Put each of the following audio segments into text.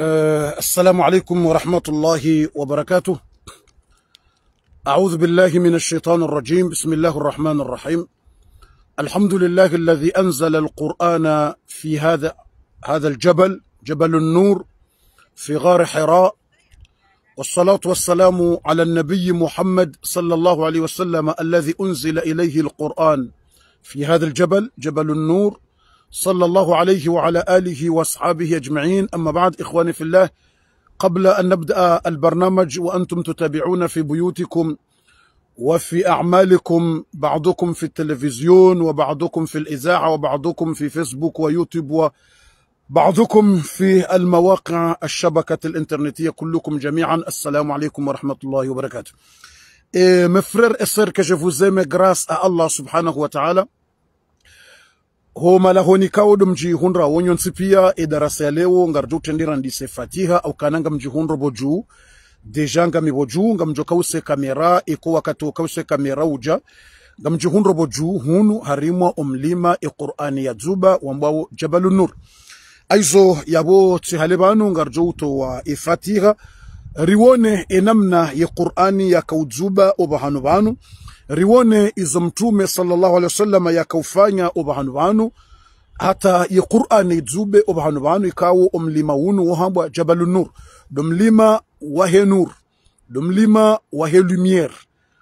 أه السلام عليكم ورحمة الله وبركاته أعوذ بالله من الشيطان الرجيم بسم الله الرحمن الرحيم الحمد لله الذي أنزل القرآن في هذا هذا الجبل جبل النور في غار حراء والصلاة والسلام على النبي محمد صلى الله عليه وسلم الذي أنزل إليه القرآن في هذا الجبل جبل النور صلى الله عليه وعلى آله وأصحابه أجمعين أما بعد إخواني في الله قبل أن نبدأ البرنامج وأنتم تتابعون في بيوتكم وفي أعمالكم بعضكم في التلفزيون وبعضكم في الإذاعة وبعضكم في فيسبوك ويوتيوب وبعضكم في المواقع الشبكة الإنترنتية كلكم جميعا السلام عليكم ورحمة الله وبركاته مفرر إصر que جراس الله سبحانه وتعالى ho homala honi kawodo mjihundra wonyonsi pia darasa ya leo ngarjo utendera ndise fatiha mji hundra boju deja ngami boju ngamjo kause kamera eko wakati ukause kamera uja hundra boju hunu harimwa omlima e equrani ya zuba dzuba wambwawo nur aizo yabo tsihale banu ngarjo utowa efatiha riwone enamna ya qurani ya kaudzuba obahanu banu, banu riwone izo mtume sallallahu alaihi wasallam yakaufanya oba banu hata ya qur'an izube oba banu ikawo omlima wunu wohambwa Jabal nur domlima wa he nur do wa he lumiere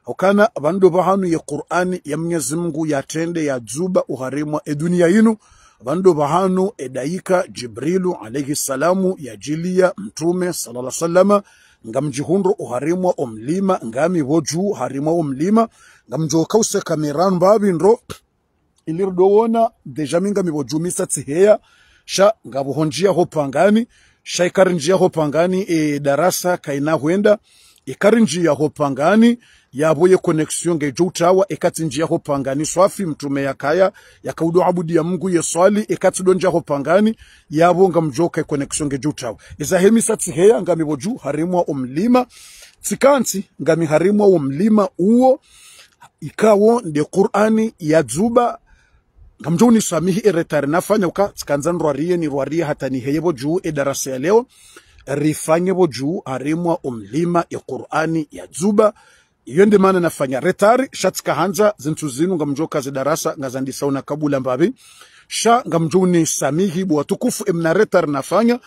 okana bandu bahanu ya qur'ani ya mwenyezi mungu yatende yazuba uharimwa edunia yinu bandu bahanu edaika jibrilu alaihi salamu yajilia mtume sallallahu alaihi wasallam nga uharimwa omlima ngami woju harimwa omlima ngamjoka useka miran babindro ilirudowona deja minga misatsi heya sha ngabuhonjia ho pangani sha ikarinjia ho pangani e darasa kaina huenda ikarinjia ho pangani yabo ye connexion nge ekati ekatsinjia ho pangani swafi mtume yakaya yakaudo abudi ya Mungu ye swali ekatsidonja ho pangani yabo mjoka connection nge joutawa izahemi ngami boju harimwa omlima tsikanti ngami harimwa omlima uo ikawo nde Qur'ani ya dzuba ngamjo samihi eretari nafanya uka tsikanzan rwariye ni rwariye hatani heye boju juu e edarasa ya leo rifanye boju harimwa omlima ya e Qur'ani ya dzuba iyo ndi mana nafanya retari shatsi kahanza zintu zinu nga mjoo kazi darasa nga zidarasa ngazandisaona kabula mbabi sha nga mjoo ni samihi buwa tukufu emna retari nafanya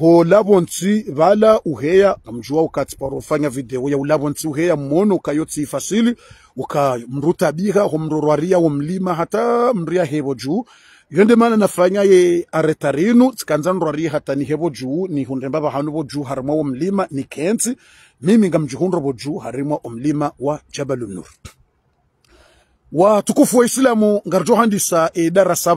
ho nti vala uheya nga ngamjua ukati ufanya video ya nti uheya mwono mmono ukayotsi fasili ukamrutabiha wa mlima hata mria hebo juu iyo ndimana nafanya ye aretarinu tsikanza nrwari hatanihe ni hundemba mbaba hanu boju harimo wo mlima ni kenzi mimi ngamjihundro boju harimo omlima wa Jabal nur watukufu wa Islamu ngarjo handisa e darasa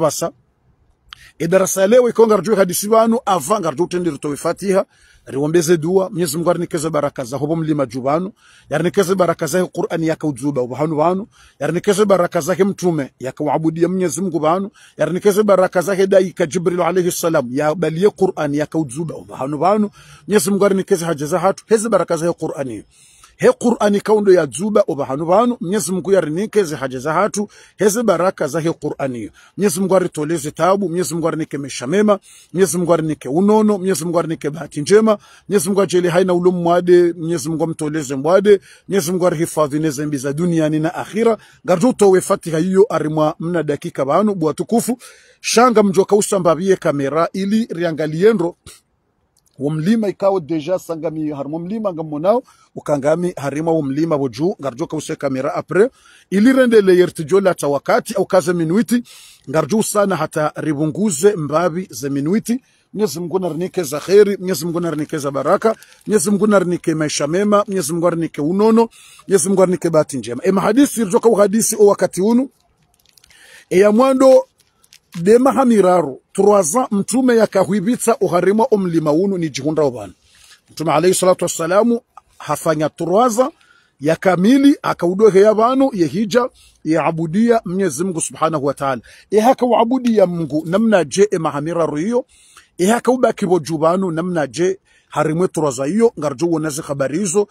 idarasa e leo iko ngarjue hadisi wanu avanga ngarjue utendire towe fatiha riwombeze dua mwenyezi Mungu arinikeze baraka za hobo mlima jubanu yarinikeze baraka za Qur'ani yakauzuba ubahanu wanu yarinikeze baraka zake mtume yaka yakauabudia mwenyezi Mungu banu yarinikeze baraka za zake daika Jibril alayhi salam ya balie Qur'ani yakauzuba ubahanu wanu mwenyezi Mungu arinikeze haja hatu hezi baraka za Qur'ani he qur'ani kaundo ya dzuba oba hanu banu mnyezi mungu yarinikeze haja za hatu heze baraka za he qur'ani mnyezi mungu aritoleze tabu mnyezi mungu arinike mesha mema mnyezi mungu arinike unono mnyezi mungu arinike bahati njema mnyezi mungu ajele haina ulum mwade mnyezi mungu amtoleze mwade mnyezi mungu arihifadhi nezembi za duniani na akhira gartutowe fatiha hiyo arimwa mna dakika banu bwa tukufu shanga mjoka usambabie kamera ili riangaliendro wo mlima ikawe deja sangami harimo mlima ngamonao ukangami harimo wo mlima woju ngarjo kawuse kamera apre ili ilirendele yertijo lata wakati au kaze minuiti ngarjo sana hata ribunguze mbabi ze minuiti Mwenyezi Mungu narinike za kheri, Mwenyezi Mungu narinike za baraka, Mwenyezi Mungu narinike maisha mema, Mwenyezi Mungu arinike unono, Mwenyezi Mungu arinike bahati njema. E mahadisi irjoka uhadisi o wakati unu eya mwando demaha miraru turwaza mtume yakahwibitsa uharimwa omlima uno ni jihunda obana mtume alayhi salatu wassalamu hafanya turwaza ya ya kamili yakamili akaudoheya vanu yehija yaabudia mnyezi mungu subhanahu wataala ehakauabudia mungu namna je emahamiraru iyo ehakaubakivoju vanu namna je harimwe turwaza iyo ngarjo uonazi habari hizo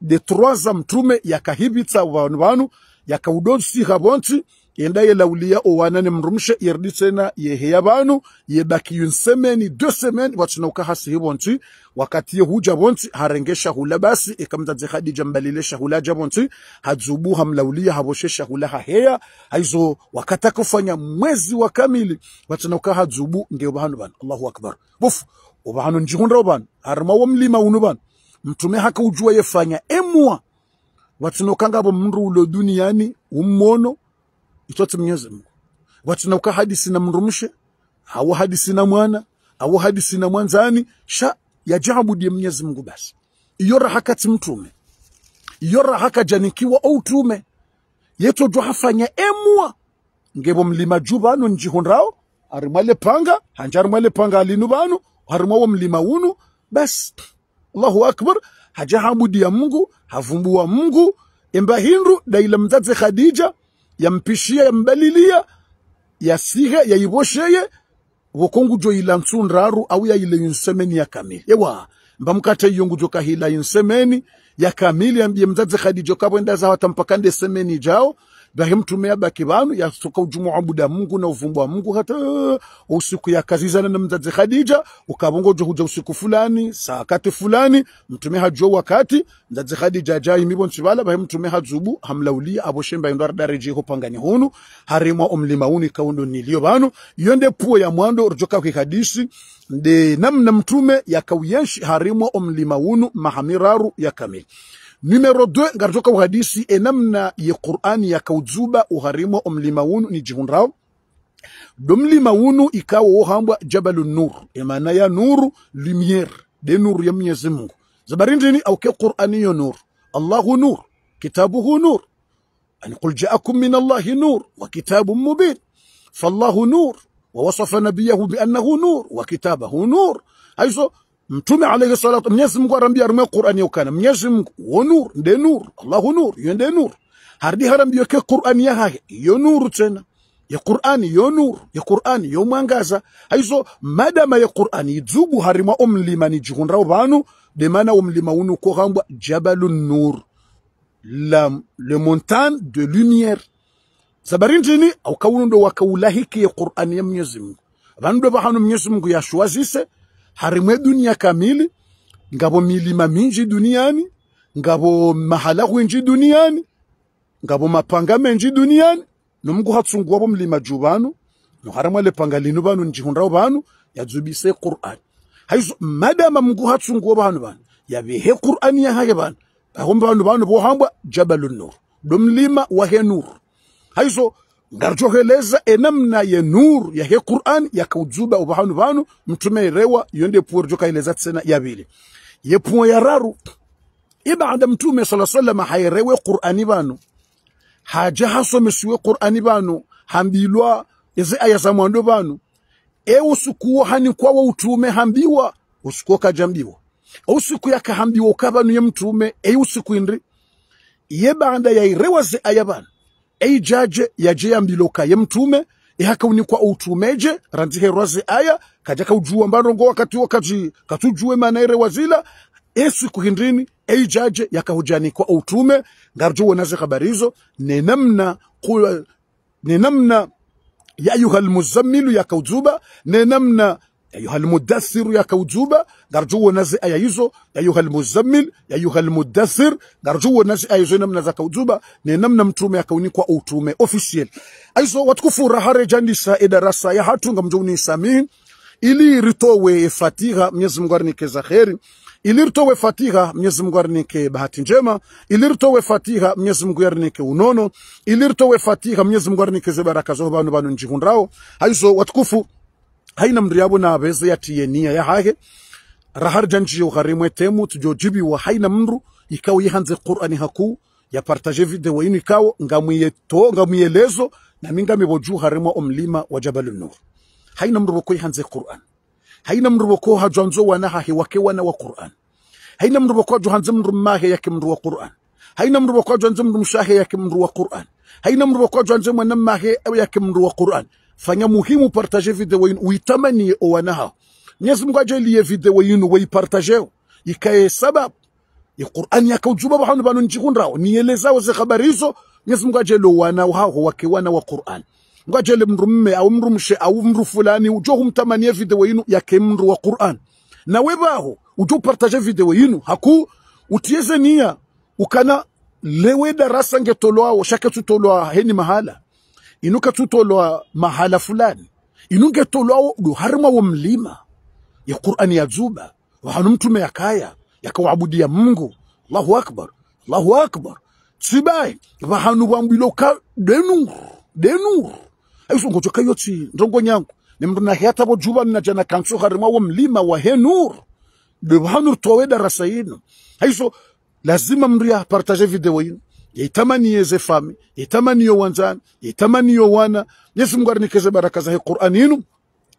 de turwaza mtume yakahibitsa vanu vanu yakaudosi havonsi yenda ye laulia owanane mrumshe yerdi tena yeheya banu une semaine deux semaines watinauka hasihi bonti wakati ye huja bonti harengesha hula basi ikamzaze khadija mbalile shahula jabonti hadzubu hamlaulia haboshe shahula haheya aizo wakata kufanya mwezi wa kamili watinauka hadzubu ndio bahanu ban Allahu akbar buf obahanu njihundra obana harma wa mlima unu bana mtume haka ujua yefanya emwa watinokanga abo mndu ulo duniani umono itote Mwenyezi Mungu. Watu nauka hadi sina mrumishe au hadi na mwana au hadi na mwanzani sha yajaabudie Mwenyezi Mungu basi. Iyo rahaka kati mtume rahaka janikiwa au tume yeto jwahafanya emwa ngebo mlima juu banu njihonrao arimwale panga hanjarimwale panga alinu banu harimwawo mlima unu basi Allahu akbar ya Mungu havumbua Mungu emba hindu daila mzazi Khadija yampishia yambalilia yasihe yayibosheye woko ngujo yila nsunraru au ile yinsemeni ya kamili ewa mbamkata yongu ngujo kahila yinsemeni ya kamili ambie mzazi khadijo kabwendaza watampakande semeni jao Ibrahimu tumeaba kibanu yasoka ujumua abuda Mungu na uvumbu wa Mungu, hata uh, usiku ya kazizana na mzazi Khadija, ukabongo jo huja usiku fulani saa kati fulani, mtume hajua wakati mzazi Khadija jai mibon sibala Ibrahimu tume hazubu hamlaulia ndo indar dariji pangani hunu harimwa omlimauni kaundo nilio banu yonde puo ya mwando rujoka kikadisi nde namna mtume yakawiyenshi harimwa omlimaunu mahamiraru yakamili Numero 2 ngaritoka uhadisi enamna ye ya yakauzuba uharimo omlima wunu ni jihunrao do mlima wunu ikawa wohambwa jabalu nur emana ya nuru lumiere de nur ya Mwenyezi Mungu zabarindini ke Qur'an ya nur Allahu nur kitabuhu nur أن قل جاءكم من الله نور وكتاب مبين فالله نور ووصف نبيه بأنه نور وكتابه نور أيضا mtume alayhi salatu mnyezi mungu arambia rume qur'ani ukana mnyezi mungu wo nur nde nur allahu nur yo nde nur hardi harambio ke qur'ani ya hake yo nur tena ya qur'ani yo nur ya qur'ani yo mwangaza haizo madama ya qur'ani idzugu harima omlima ni jihunra ubanu de mana omlima unu ko gambwa jabalun nur la le montagne de lumière sabarinjini au kaunu ndo wakaulahiki ya qur'ani ya mnyezi mungu vandu bahanu mnyezi mungu ya shwazise harimwe dunia kamili ngabo milima minji duniani ngabo mahala kwinji duniani ngabo mapanga menji duniani nomgu hatsungwa bo milima jubanu no haramwe panga linu banu njihundrao banu yadzubise Qur'an haizo madama mgu hatsungwa banu banu yabihe Qur'an ya hage banu ahomba banu banu bo hamba jabalun nur domlima wa henur haizo ngarchoheleza enamna ye nur ya he Qur'an yakaujuba ubahanu banu mtume rewa yonde puorjo kaeleza tsena yabili yepuo ya raru ibada mtume sala sallam hayerewe Qur'ani banu haja haso hasomesiwe Qur'ani banu hambilwa izi aya za mwando banu e usuku hani kwa wa utume hambiwa usukuo kajambiwa e usiku yakahambiwa kabanu ye mtume e usiku indri ye baada irewa ze aya banu eijaje yajeyambiloka ye mtume ihakaunikwa e outumeje ranziherwaze aya kaja kaujua mbarongo wakati wo katujue katujue ere wazila esu kuhindrini eijaje yakahujanikwa outume ngarjuwe naze habari hizo nenamna nenamna ya ayuha almuzammilu yakaujuba nenamna ayuhal mudathir yakaujuba wa nazi aya hizo ayuhal muzammil ayuhal mudathir ngarjuwo nazi aya namna za kaujuba ni namna mtume akaunikwa utume official aizo watukufu rahareja ndisa edarasa ya hatu ngamjuni ili ritowe fatiha mwezi mgwarni keza khairi ili ritowe fatiha mwezi mgwarni ke bahati njema ili ritowe fatiha mwezi mgwarni ke unono ili ritowe fatiha mwezi mgwarni ke baraka zo banu banu njihundrao haizo watukufu haina mndu ya bese ya yahahe rahar janji janjiyo gharimwe temu wa haina mndu ikawo yihanze qur'ani haku ya partage video inu ikawo ngamwiye to lezo na minga miboju harimwa omlima wa jabal nur haina mndu boko yihanze qur'an haina mndu boko hajwanzo wana hahi wake wana wa qur'an haina mndu boko juhanze mndu mahe yake mndu wa qur'an haina mndu boko juhanze mndu mshahe yake mndu wa qur'an haina mndu boko juhanze mwana mahe yake mndu wa qur'an fanya muhimu upartaje video yenu, uitamanie owana hao. Mwenyezi Mungu ajalie video yenu waipartajeo ikae sababu ya Qur'ani ya yakaujuba bahanu banu njikundrao nielezao ze habari hizo. Mwenyezi Mungu ajalie owana hao wake wana wa Qur'ani Mungu ajalie mru mme au mru mshe au mru fulani ujo humtamanie video yenu yake mru wa Qur'ani na webaho ujo upartaje video yenu haku utieze nia ukana lewe darasa ngetoloao shake tutoloa heni mahala inuka tutolwa mahala fulani inunge tolwawo luharima wa mlima ya qur'ani yazuba wahanu mtume yakaya ya mungu allahu akbar allahu akbar tsibai vahanu vambwiloka denur denur aisongocoka yotsi ndongo nyangu juba na jana kanso harima wa mlima wa henur devanur towe darasa yino haiso lazima mria partage video yino yeze fami يتمني زفامي يتمني وانزان يتمني وانا يسم غرني كذا بركه هي qur'an ينو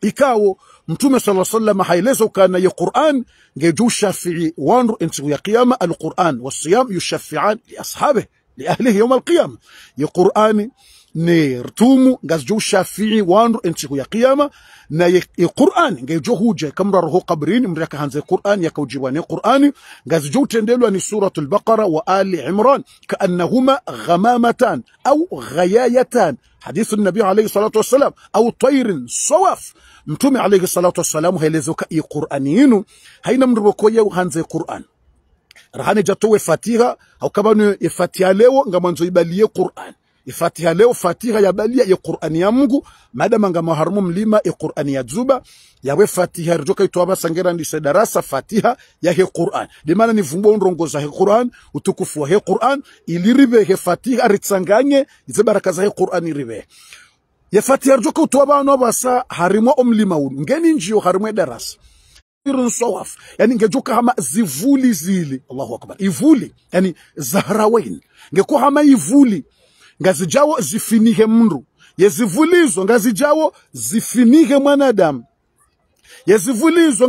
ikawo mtume sala sallam haeleza kana ya quran ngeju shafii wanru insiku ya qiyama alquran wasiyam yushafian li liashabih liahlihi yaum alqiyama ya qurani ne rtumu ngazjo shafii wandu ensiku ya kiyama na ye, ye Qur'an ngejo kamra roho kabrini mreka hanze Qur'an yakaujiwa ne Qur'an ngazjo utendelwa ni suratul baqara wa ali imran kaannahuma ghamamatan au ghayayatan حديث النبي عليه الصلاة والسلام أو طير صواف متومي عليه الصلاة والسلام هيلزوك إي قرآنيين هينا من ربكوية وهانزي قرآن rahane jatowe fatiha au kama ni fatiha leo nga ibalie Qur'an ifatiha leo fatiha ya balia ya Qur'ani ya Mungu madam anga maharumu mlima ya Qur'ani ya Zuba yawe fatiha rijoka itwa basangera ndise darasa fatiha ya he Qur'an de mana ni vumbo ndongo za he Qur'an utukufu wa he Qur'an iliribe he fatiha ritsanganye ize baraka za he Qur'an iribe ya fatiha rijoka utwa no basa harimo omlima unu ngeni njio harimo darasa irin sawaf yani ngejuka hama zivuli zili Allahu akbar ivuli yani zahrawain ngekuhama ivuli ngazijawo zifinihe mndu ngazi jawo zifinihe mwanadamu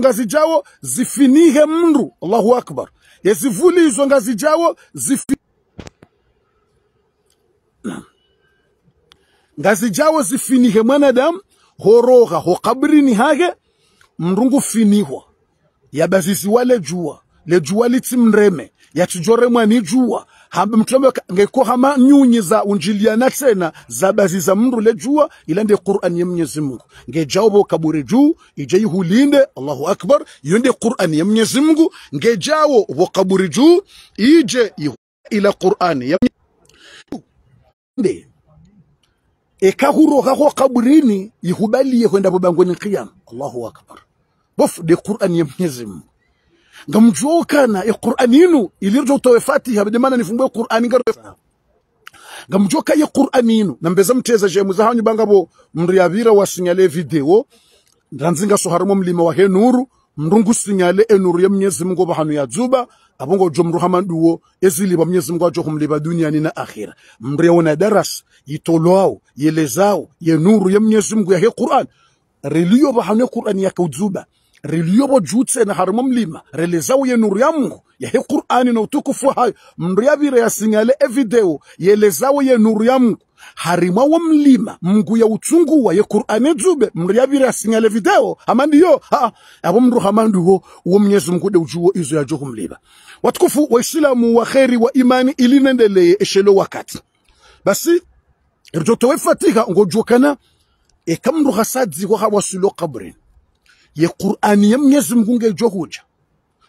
ngazi jawo zifinihe mndu allahu akbar yezivulizwa ngazijawo ngazi jawo zifinihe mwanadamu horoga ho kabrini hage mrungu finihwa yabazisi wale juwa le juwa litsimreme yatujore mwani juwa hamba mtulambe ngekuwa hama nyunyi za unjiliana tena za bazi za mndu lejua ilande qur'an ya mwenyezi mungu ngejawbo kaburi juu ijei hulinde allahu akbar yonde qur'an ya mwenyezi mungu ngejawo bo kaburi juu ije ila qur'an ya mwenyezi ekahuroha ho kaburini ihubalie kwenda bobangweni qiyama allahu akbar bofu de qur'an ya mwenyezi mungu ngamjokana iqur'an e yinu ilirjo towe fatiha bidemana nifungue qur'an ngaro ngamjoka ye qur'an yinu nambeza mteza je muzahanyu bangabo mriabira wasinyale video ndanzinga soharimo mlima wa henuru mrungu sinyale enuru ya mnyezi mungu bahanu ya dzuba abongo jo ezili ba mnyezi mungu ajo kumliba dunia ni na akhira mriona daras itolwao yelezao nuru ya mnyezi mungu ya he qur'an reliyo bahanu ya qur'an ya kuzuba re ri liyobo juu tsene harimo mlima relezauye nuru ya mungu he qur'ani na utukufu hayo mndu ya ya bire e yavire yasing'ale evideo yelezawoye nuru ya mungu harimwa wo mlima mngu ya utsunguwa ye qur'ani dzube mndu ya bire ya yasing'ale video hamandiyo ha abo mndu hamandiwo wo mnyezi mungu de ujuwo izo ya jo mlima watukufu wa islamu wa khairi wa imani ilinendeleye eshelo wakati basi ngo rijotowe e ngojukana hasadzi kwa hawasulo kabrini ye Qur'ani ya Mwenyezi Mungu ngejokuja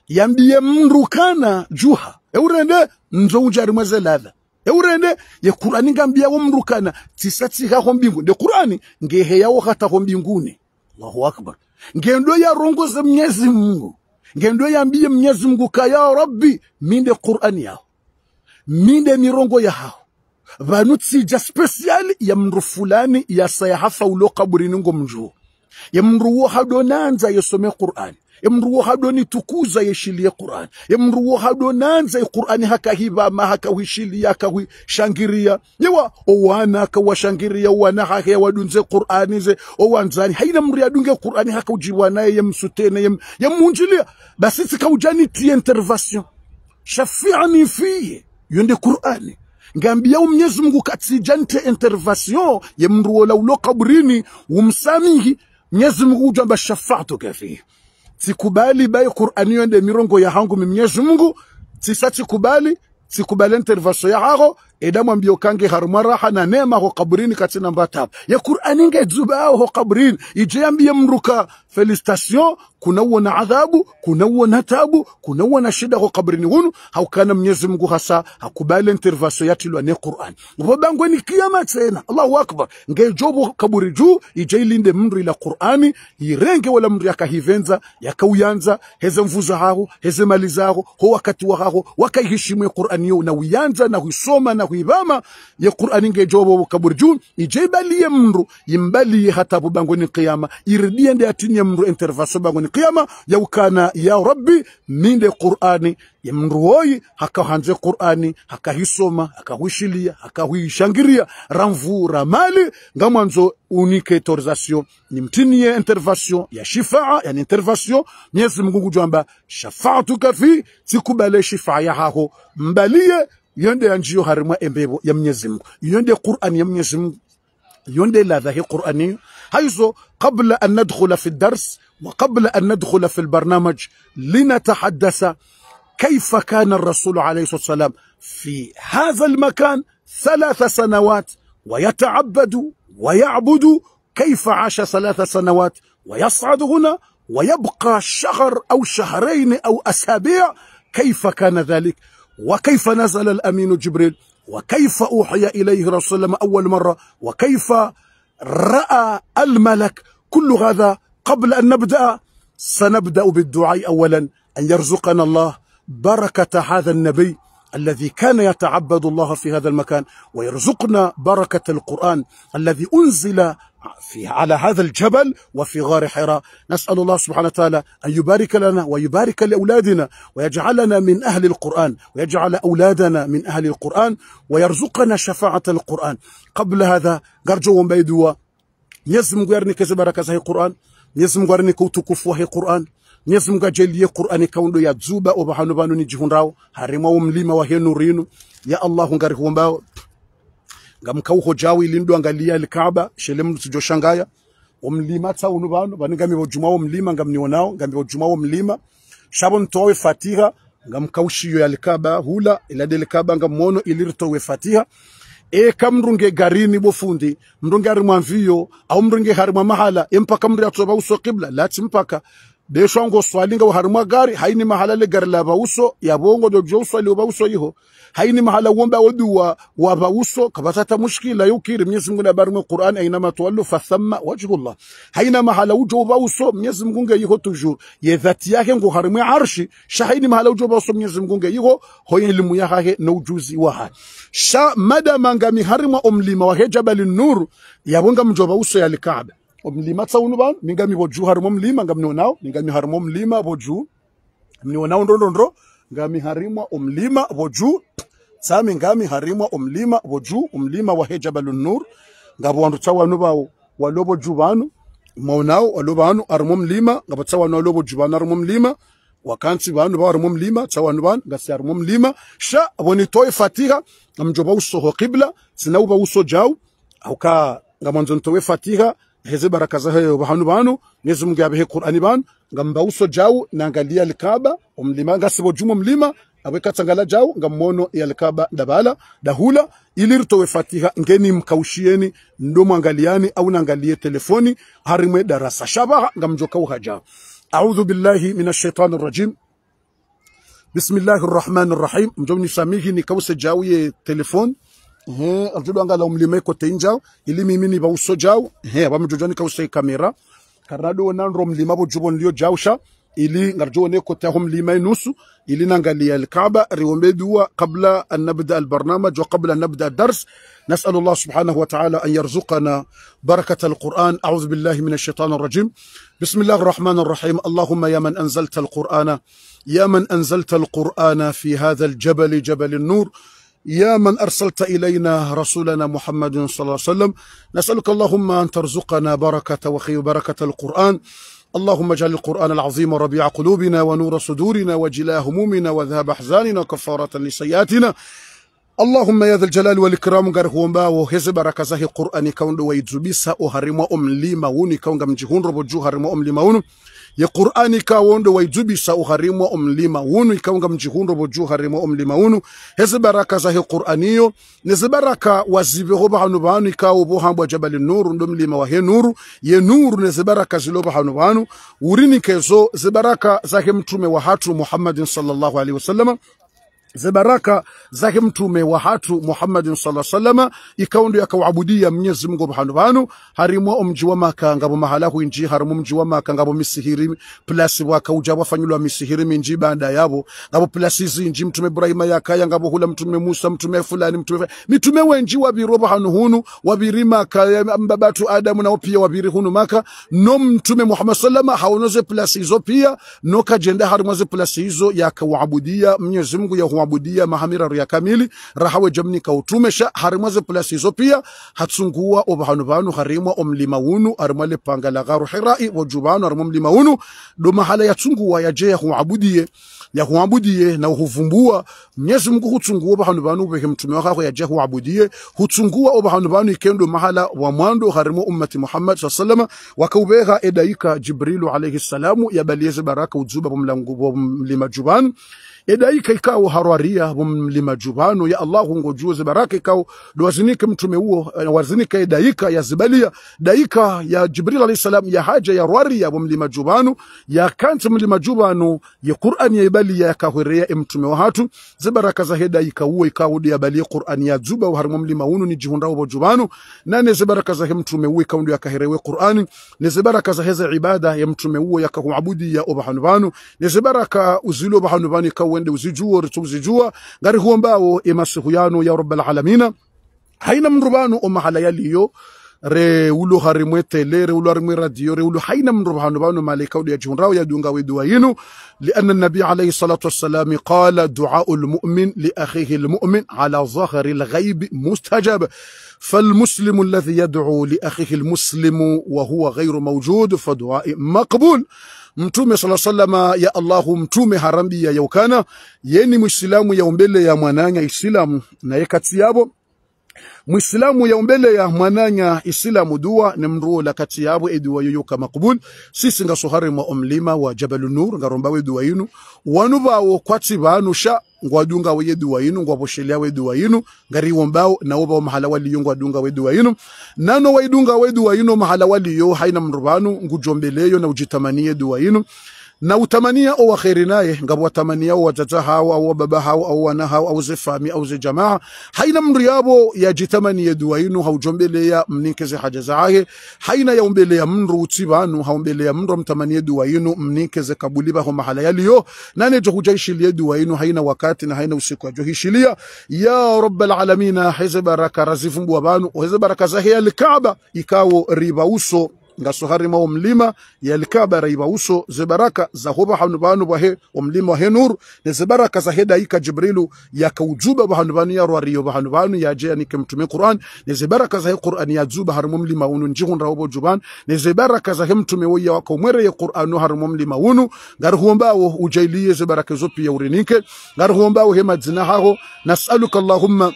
yambiye mrukana juha eurende nzouja rimweze ladha eurende ye Qur'ani ngambia wo mrukana tisatsikakho mbingu de Qur'ani ngehe ngeheyawo khatakho mbinguni Allahu akbar ngendo yarongoza Mwenyezi Mungu ngendo yambiye Mwenyezi Mungu ka ya Rabbi minde Qur'ani yao minde mirongo ya hao vanu tsija special ya mndu fulani ya sayahafa ulo kaburini ngo mjuu ye mndu wo hadonanza yosome qur'ani emruwo hadoni tukuza yeshilie Qur'an emruwo hadonanza Qur'ani hakahibama hakawishilia akawishangiria yewa owana akawashangiria wana hake wadunze Qur'ani ze owanzani haina mri adunge Qur'ani hakaujiwa naye yemsutene yem, yemunjilia basi zikaujani ti intervention shafiani fiye yonde Qur'ani ngambia Mwenyezi Mungu katsijante intervention la ulo kaburini umsamihi Mwenyezi Mungu amba shafa'atuka kafi. sikubali bai Qur'ani yende mirongo ya hangu mimi Mwenyezi Mungu sisachikubali, sikubali intervention ya hago edamu ambio kange harumara hana nema ho kabrini katina mbataba ya qur'ani nge au ho kaburini ije ambie mruka felicitation kuna uwa na adhabu kuna uwa na tabu kuna uwa na shida ho kaburini hunu haukana mnyezi Mungu hasa hakubale intervaso ya tilwa ne Qur'an ngobango ni kiyama tena Allahu akbar nge jobu kaburi juu ije ilinde mru ila Qur'ani irenge wala mru ya kahivenza ya yakauyanza heze mfuza hao heze maliza hao ho wakati wa hao wakaiheshimu Qur'ani na uyanza na huisoma na kuibama ya qur'ani nge jobo kaburju ije bali ya mru imbali hata bu bangoni qiyama irdie nde atini mndu bango ni kiyama ya ukana ya rabbi minde qur'ani ye mndu haka hakahanze qur'ani hakahisoma hakahuishilia hakahuishangiria ramvura mali ngamwanzo unike autorisation ni mtinie intervention ya shifaa ni intervention Mwenyezi mgungu jwamba shafaatuka tukafi sikubale shifaa ya haho mbalie yonde yanjiyo harima embebo ya Mwenyezi Mungu yonde Qur'an ya Mwenyezi Mungu يوندي لا ذا هي قرآنية حيث قبل أن ندخل في الدرس وقبل أن ندخل في البرنامج لنتحدث كيف كان الرسول عليه الصلاة والسلام في هذا المكان ثلاث سنوات ويتعبد ويعبد كيف عاش ثلاث سنوات ويصعد هنا ويبقى شهر أو شهرين أو أسابيع كيف كان ذلك وكيف نزل الأمين جبريل وكيف أوحي إليه رسول الله أول مرة وكيف رأى الملك كل هذا قبل أن نبدأ سنبدأ بالدعاء أولا أن يرزقنا الله بركة هذا النبي الذي كان يتعبد الله في هذا المكان ويرزقنا بركة القرآن الذي أنزل في على هذا الجبل وفي غار حراء نسأل الله سبحانه وتعالى أن يبارك لنا ويبارك لأولادنا ويجعلنا من أهل القرآن ويجعل أولادنا من أهل القرآن ويرزقنا شفاعة القرآن قبل هذا قرجو بيدوا نيزم غيرني كزبرك زي القرآن نيزم قرني كوتكف وهي قرآن nyesu ga jelie qur'ani kaundo ya zuba obahanu banu ni jihunrao harimo mlima وهي نورينو يا الله ngari humbao ngamkha uhojawi lindu angalia alkaaba shelemu tujoshangaya omlima tsa unu banu baninga mibo juma wo mlima ngamnionao ngambo juma wo mlima shabo ntowe fatiha ushiyo alkaaba hula ila delkaaba ngamono ilirtowe fatiha e kamrunge garini bofundi mrunge ari mwamviyo au mrunge harimwa mahala empaka mri atoba uso qibla lati mpaka beshango swalinga harimo gari haini mahala le gari la bauso ya bongo do jo swali bauso yiho haini mahala womba wadu wa, wa bauso kabatata mushkila yukiri mnyezi Mungu habari mu Qur'an aina matwallu fa thamma wajhullah haina mahala ujo bauso mnyezi Mungu yiho tujur ye dhati yake ngo harimo arshi shahaini mahala ujo bauso mnyezi Mungu yiho hoye elimu yake na ujuzi waha sha mada manga miharimo omlima wa jabal nur ya bonga mjoba uso ya likaba mlima tsaunu banu minga boju harimo mlima nga mnionao minga miharimo mlima boju ndo ndo ndo nga harimo omlima boju tsami nga harimo omlima boju omlima wa hejabalun nur nga bwandu tsawanu bawo walobo jubanu maonao anu arimo mlima nga batsawanu walobo jubanu arimo mlima wakansi bantu barimo mlima tsawanu banu ngasi arimo mlima sha boni toy fatiha mjoba usoho qibla sinauba uso jau ka nga mwanzo ntowe fatiha heze baraka za heyo bahanu banu Mwenyezi Mungu abehe Qur'ani banu ngamba uso jau na naangalia alkaba umlima sibo jumu mlima aweka tangala jau ngamono ya alkaba dabala dahula ili ritowe fatiha ngeni mkaushieni ndo mwangaliani au naangalie telefoni harimwe darasa shabaha ngamjoka uhaja a'udhu billahi minash shaitani rajim bismillahir rahmanir rahim mjomni ni kause jau ye telefoni he aljudo anga la umlima iko tenja ili mimi ni bauso jau he bamjojani ka usai kamera karado wonan ro mlima bo jubon lio jausha ili ngarjo ne ko ta mlima nusu ili nangalia alkaaba riwambe dua qabla an nabda albarnamaj wa qabla an nabda dars نسأل الله سبحانه وتعالى أن يرزقنا بركة القرآن أعوذ بالله من الشيطان الرجيم بسم الله الرحمن الرحيم اللهم يا من أنزلت القرآن يا من أنزلت القرآن في هذا الجبل جبل النور يا من أرسلت إلينا رسولنا محمد صلى الله عليه وسلم نسألك اللهم أن ترزقنا بركة وخير بركة القرآن اللهم اجعل القرآن العظيم ربيع قلوبنا ونور صدورنا وجلاء همومنا وذهب أحزاننا وكفارة لسيئاتنا اللهم يا ذا الجلال والإكرام غار وما وهز بركة زه القرآن كون ويتزبيسا أهرم أم لي موني كون جمجهون ربو هرم أم لي موني ya qur'ani ka wondo uharimu wa umlima wunu ikaunga mjihundo boju wa umlima wunu hezi baraka za he qur'aniyo nezi baraka waziveho ika banu hambu wa jabali nuru ndo mlima wa he nuru ye nuru nezi baraka zilo bahanu banu urinikezo zibaraka za hi mtume wa hatu muhammadin sallallahu alaihi wasallam za baraka za mtume wa hatu Muhammad sallallahu alaihi wasallam ikaundu yakawabudia Mwenyezi Mungu subhanahu harimu omji wa Maka ngabo mahala ku inji harimu omji wa Maka ngabo misihiri plus wakauja fanyulwa misihiri minji baada yabo ngabo plus inji mtume Ibrahima yakaya ngabo hula mtume Musa mtume fulani mtume mitume wenji wa hunu wa wabirima kaya mbabatu Adamu opia wa biri hunu Maka no mtume Muhammad sallallahu alaihi wasallam haunoze plus hizo pia no kajenda harimu ze plus hizo yakawabudia Mwenyezi Mungu ya huwa kuabudia mahamira ruya kamili rahawe jamni kautrumesha harimwa ze plasi zo pia hatsungua obahanu banu harimwa omlima wunu arimwa lepanga la gharu hirai wajubanu arimwa mlima wunu do mahala ya ya tsungua yatsungua yaje yahuabudie yahuabudie na uhuvumbua Mwenyezi Mungu hutsungua obahanu banu ubeke mtume wakako yaje huabudie hutsungua obahanu banu ikendo mahala wa mwando harimwa ummati Muhammad sallallahu wakaubega edaika Jibrilu alayhi salamu ya yabalieze baraka ujuba bomlangu bomlima jubani edaika ikao harwaria mlima jubano ya allahu ngojuo zibaraka ikao dowazinike mtume huo eh, wazinike daika ya zibalia daika ya jibril alayhi salam ya haja ya rwaria mlima jubano ya kanti mlima jubano ya qur'an ya ibalia ya yakahwerea mtume wahatu zibaraka za hedaika huo ikawudi yabalia qur'an ya zuba harimo mlima unu ni jihundao bo jubano nane zibaraka za mtume huo ya kahirewe Qur'an ni zibaraka za heza ibada ya mtume huo yakakumabudi ya obahanubanu ni zibaraka uzilo obahanubanu ikawe wende uzijua tuzijua ngari huo mbawo imasihuano ya rabbal alamina haina mrubano o mahala yaliyo re ulu hari mwetele re ulu harimwe radio re ulu haina mrubano bano malika ulu yajun rawo yadunga we dua yinu لأن النبي عليه الصلاة والسلام قال دعاء المؤمن لأخيه المؤمن على ظهر الغيب mustajab فالمسلم الذي يدعو لأخيه المسلم وهو غير موجود فدعاء مقبول mtume sala salama ya allahu mtume harambia yaukana yeni ya umbele ya mwananya isilamu naye kati yabo muislamu ya mwananya islamu dua ni mruo la kati yabo edua yoyoka makubul sisi nga sohari mwa omlima wa nur jabalunur ngarombawe dua yinu wanuvawo kwati sha ngwa dunga vanusha ngwadunga weyedu wainu ngwavoshelea wedu na ngariwombao nawovawo mahala wali waliyo ngwadunga wedu wainu nano wa waidunga wedu wainu mahala wali yo haina mrubanu ngujombeleyo na ujitamanie du wainu na utamania o owaheri naye ngabo watamania o wajaja hao au baba hao au wana hao au zifami au zijamaa haina mri yabo ya dua inu haujombelea mnikeze haja zaahe haina ya yaombelea mnru utibanu haombelea mnru mtamanie dua inu mnikeze kabuliba ho mahala yaliyo nane jo hujaishilie dua inu haina wakati na haina usiku jo hishilia ya rabbal alamina hizi baraka razifu bwabanu hizi baraka zahe alkaaba ikawo riba uso nga soharima wo mlima yalikabara iwauso zebaraka za hoba hanu banu bahe wo mlima he nur ne zebaraka za heda ika jibrilu yakaujuba bahanu banu ya rwariyo bahanu banu ya je anike qur'an ne zebaraka za qur'an ya juba harmu mlima unu njihun rawo juban ne zebaraka za hemtume wo ya ka mwere ya qur'anu harmu mlima unu ngar huomba wo ujailiye zebaraka zopi ya urinike ngar huomba wo hema dzina haho nasaluka allahumma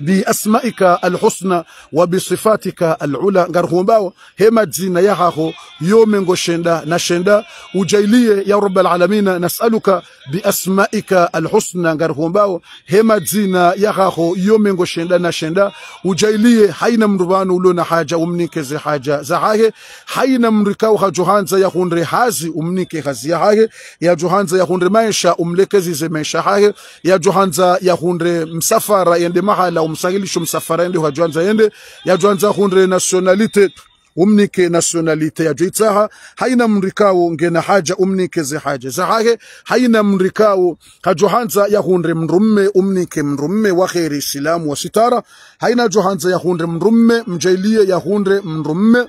بأسمائك الحسنى وبصفاتك العلى باو هما جزينا يهاهو يومنغو شندا نشندا وجيلية يا رب العالمين نسألك بأسمائك الحسنى باو هما جزينا يهاهو يومنغو شندا نشندا وجيلية حين مربانو لنا حاجة زي حاجة زهاهي حين مركاوها جهانزا يهون ومنك ومنكي خزيهاهي يا جهانزا يهون زي وملكزي زميشاهاهي يا جوهانزا يهون مسافر يندمها لو umsahilishe msafaraende hwajwanza yende yajwanza hunre nationalite umnike nationalite ya jitsaha haina mrikawo ngena haja umnike ze haja zahahe haina mrikawo hajohanza ya hundre mrumme umnike mrumme wa kheri islamu wa sitara haina johanza ya hundre mrumme mjailie ya hundre mrumme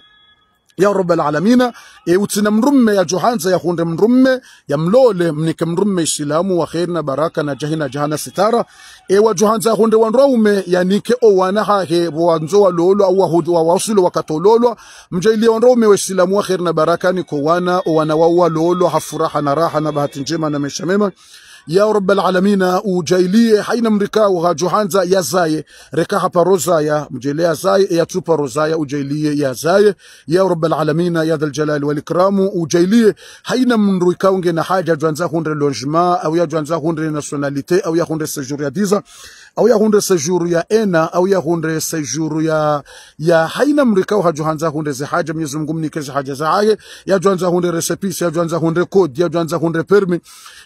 ya rabbal alamina e utsina mrumme ya johanza ya hunde mrumme ya mlole mnike mrumme isilamu wa khair na baraka na jahina jahana sitara e wa johanza hunde wa ndroume ya nike o wana ha he wa nzo wa lolo au wa hudu wa wasulu wakatololwa mjailia wa ndroume wa isilamu wa khair na baraka ni ko wana o wana wa lolo hafuraha na raha na bahati njema na mesha mema ya rabbal alamina ujailie haina mrika ya yazaye reka hapa rozaya mjele yazaye roza rozaya ujailie yazaye ya rabbal alamina ya dhal jalal wal ikram ujailie haina mrika unge na haja johanza hundre logement au ya johanza hundre nationalite au ya hundre séjour ya au ya hunde sejuru ya ena au ya hunde sejuru ya ya haina mrika wa hajuhanza hunde ze haja mnyezi Mungu mnikeze haja za aye ya juanza hunde resepisi ya juanza hunde kodi ya juanza hunde permi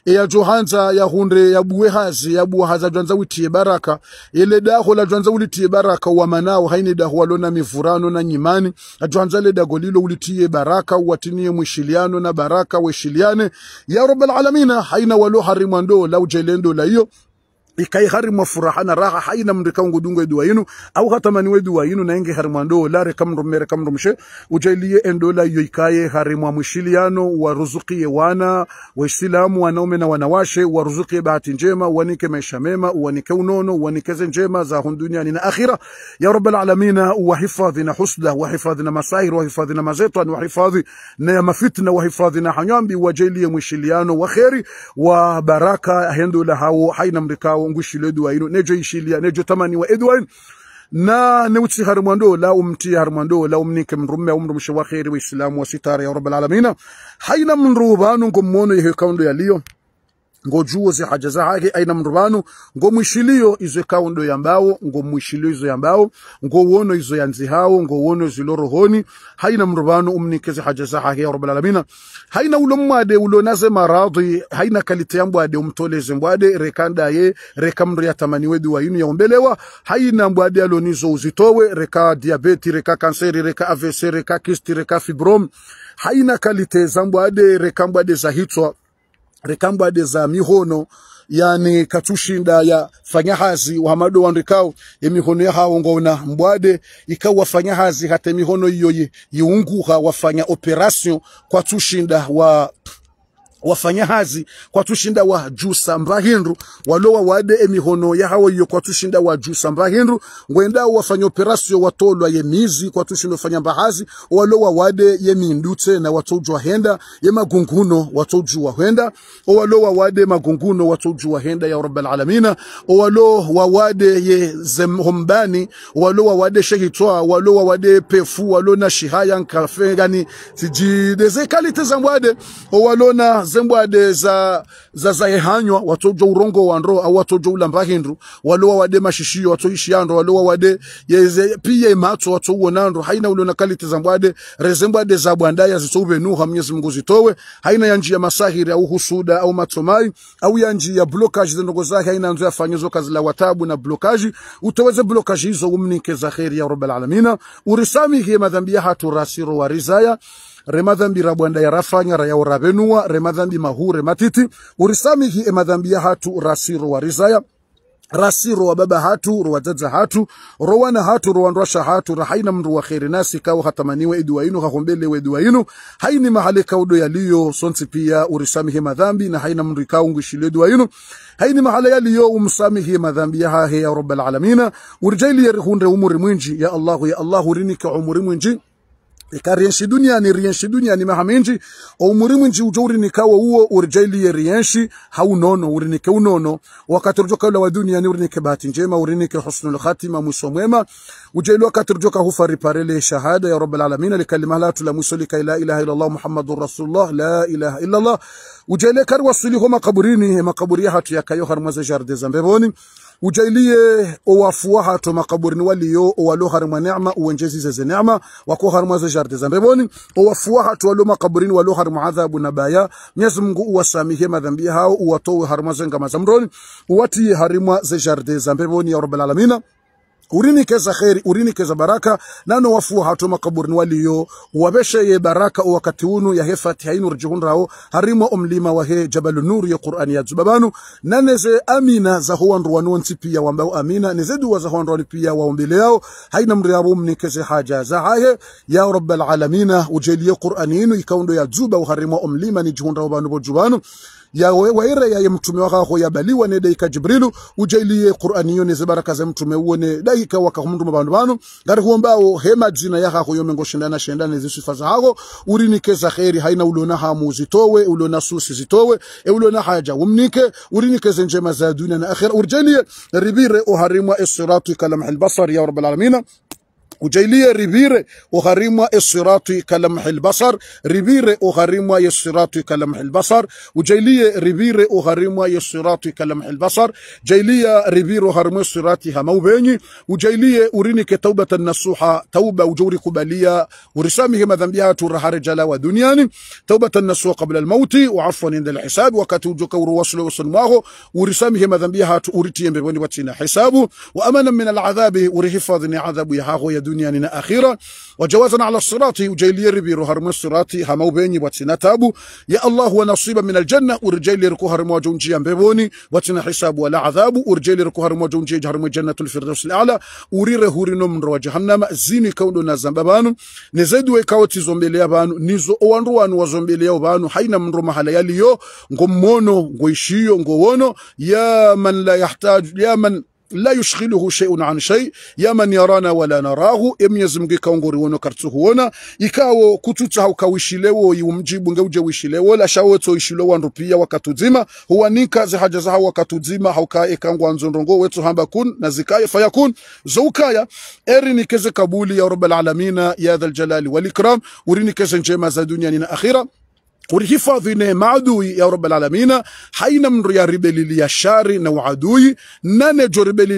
e ya juhanza ya hunde ya buwe hazi ya buwa ya juanza witie baraka ile e daho la juanza ulitie baraka wa manao haini daho walona mifurano na nyimani ya juanza le dago lilo ulitie baraka watinie mwishiliano na baraka weshiliane ya rabbal alamina haina walo harimando la ujelendo la iyo ikay hari mafuraha na raha haina mndika ungu dunga duwa yinu au hata mani wedu wa yinu na ingi hari mwando lare kamru mere kamru mshe ujailie endola yoikaye hari mwa mwishiliano waruzukie wana wa islamu wanaume na wanawashe waruzukie bahati njema wanike maisha mema wanike unono wanikeze njema za hundunia duniani na akhira ya rabbal alamina wahifadhi na husda wahifadhi na masair wahifadhi na mazetan wahifadhi na ya mafitna wahifadhi na hanyambi wajailie mushiliano wa kheri wa baraka hendola hao haina mri mndikao ungushile Edwin nejo ishilia nejo tamaniwa Edwin na neutsi harmando la umti harmando la umnike mrumme umru mshwa khairi wa islamu wa sitara ya rabbal alamin haina mruba nungumono yekaundo yaliyo ngojuo za zahake aina mrubanu ngo mwishilio izwe kaundo ngo mwishilio izwe ya mbao ngo yambao izwe ya nzi hao ngo izwe loro honi haina mrubanu umnikeze haja za zahake ya robala alamin haina ulomwade ulonaze maradhi haina kalite yambwade umtoleze mbwade rekanda ye rekamri ya tamani wedu wa inu ya umbelewa haina mbwade alonizo uzitowe reka diabeti reka kanseri reka avese reka kisti reka fibrom haina kalite zambwade za hitwa rekambade za mihono yani katushinda ya fanyahazi wahamado wandikao emihono yahawo ngona mbwade ikawa wafanyahazi hata mihono iyo yiunguha wafanya kwa kwatushinda wa wafanya hazi kwa tushinda wa jusa mbahindu walowa wade emihono ya hawa kwa tushinda wa jusa mbahindu wenda wafanya operasio watolwa kwa tushinda wafanya mbahazi walowa wade ye mindute na watojwa henda ye yemagunguno watojwa henda walowa wade magunguno watojwa henda ya rabbal alamina walowa wade ye zemhombani walowa wade shehitwa walowa wade pefu walona shihaya nkafengani tijideze siji deze kalite za mwade zembwade za za zayehanywa watojo urongo wa ndro au watojo ulamba hindru walowa wade mashishio watoishi yandro walowa wade yeze pia imatso watouonandro haina ule uliona kalite zambwade rezembwade za bwanda bwandaya zitoube nuha mnyezi Mungu zitowe haina ya njia masahiri au husuda au matomai au ya njia blockage ndogo zake haina nzo yafanyizo kazi la watabu na blockage utoweze blockage hizo umnike za kheri ya rabbal alamina urisami urisamihi hatu yaha wa rizaya remadhambi ra bwanda ya rabwanda yarafanya rayawo ravenuwa remadhambi mahu rematiti urisamihi emadhambi ya hatu rasiro rizaya rasiro wa baba hatu rowadzadza hatu rowana hatu rowandwasha hatu ra haina mndu wa kheri nasi kawo hatamaniwe idi e wainu we idi wainu haini mahali kaudo yaliyo sonsi pia urisamihe madhambi na haina mndu ikaungwishilio idi wainu haini mahala yaliyo umsamihe madhambi yahahe ya rabbalalamina urijaili yarihunde umuri mwinji ya allahu ya allahu rinike umuri mwinji dunia dunia ni ni rienshi mahamenji ikaryenshi duniani nji duniani ni kawa uo urijaili ya rienshi hau nono urinike unono wakaturjoka ula wa ni urinike bahati njema urinike husnul khatima mwisho mwema ujaili hufa riparele shahada ya rabbil alamina likalima halatu la mwisho lika ila ilaha ila Allah muhammadu rasulullah la ilaha ila Allah ujaile kari wasuliho makaburini makaburia hatu yakayo harmaze jarde zambeboni ujailie owafuwa hatu makaburini waliyo owalo harma neema uwenjezi ze neema wako harmaze jarde zambeboni owafuwa hatu walo makaburini walo harma adhabu na baya Mwenyezi Mungu uwasamihie madhambi hao uwatowe harma zengama zamroni uwatie harima ze jarde zambeboni ya rabbal alamina urinikeza kheri urinikeza baraka nano wafuwa hatoma kaburini waliyo ye baraka wakati unu ya yahe fatihain urjihunrawo harimo omlima wahe jabalu nuru ya qur'ani ya zubabanu naneze amina za huwa huwanruwanonsi pia wambao amina neze wa za huwa huwanruwani pia waombele yao haina mriyabu yabo mnikeze haja za hae ya rabbal alamina ujeli ya qur'ani inu ikawundo ya yadzuba uharimo omlima nijihunrawo banu bojubanu ya waire ya mtume wa ya baliwa ne daika jibrilu ujailiye qur'ani yone zibaraka za mtume uone daika wakakumnduma bandu banu ngari o hema jina ya yakakho yomengo shindana shindana sifa za uri nike za khairi haina ulona hamu zitowe ulona susi zitowe e ulona haja umnike uri nike urinikeze njema za dunia na akhira urjalie ribire uharimwa الصراط كلمح البصر ya rabbal العالمين وجيلية ريبيري وغريمة الصراط كلمح البصر ريبيري وغريمة الصراط كلمح البصر وجيلية ريبيري وغريمة الصراط كلمح البصر جيلية ريبيري وغريمة الصراط همو بيني وجايليه أرينك توبة النصوحة توبة وجوري ورسامه ما ذنبها ترها رجلا ودنياني توبة النصوحة قبل الموت وعفوا عند الحساب وكتوجك وروصل وصنواه ما ذنبها تؤرتي بيني وتنا حسابه وأمنا من العذاب ورهفاضني عذاب يهاهو نا اخيرا وجوازنا على الصراط وجيلي ربي من الصراط همو بيني واتنا تابو يا الله ونصيبا من الجنة ورجيلي ركو هرم وجونجي بيبوني واتنا حساب ولا عذاب ورجيلي ركو هرم وجونجي هرم جنة الفردوس الأعلى ورير هورينو من روا جهنم زيني كونو نازم بانو نزيدو زومبي زومبيليا بانو نيزو وانرو وانو زومبيليا بانو حين من روما هلايا ليو ngomono ngoishiyo غوونو يا من لا يحتاج يا من la yushghiluhu shay'un an shay ya man yarana wala narahu emyezi mge kaongoriwono kartsuhuona ikawo kututa haukawishilewo iumjibu nge ujewishilewo la shawo toishilo wanrupia wakatudzima huwaninka zihaja zaha wakatudzima haukaye kangwanzonrongo wetu hamba kun na zikaye fayakun zoukaya eri nikeze kabuli ya rabbal alamina ya dhal jalali wal ikram urini keze njema za duniani na akhira kuri hifadhi neema adui ya rabbal alamina, haina mndu ya shari na uadui nane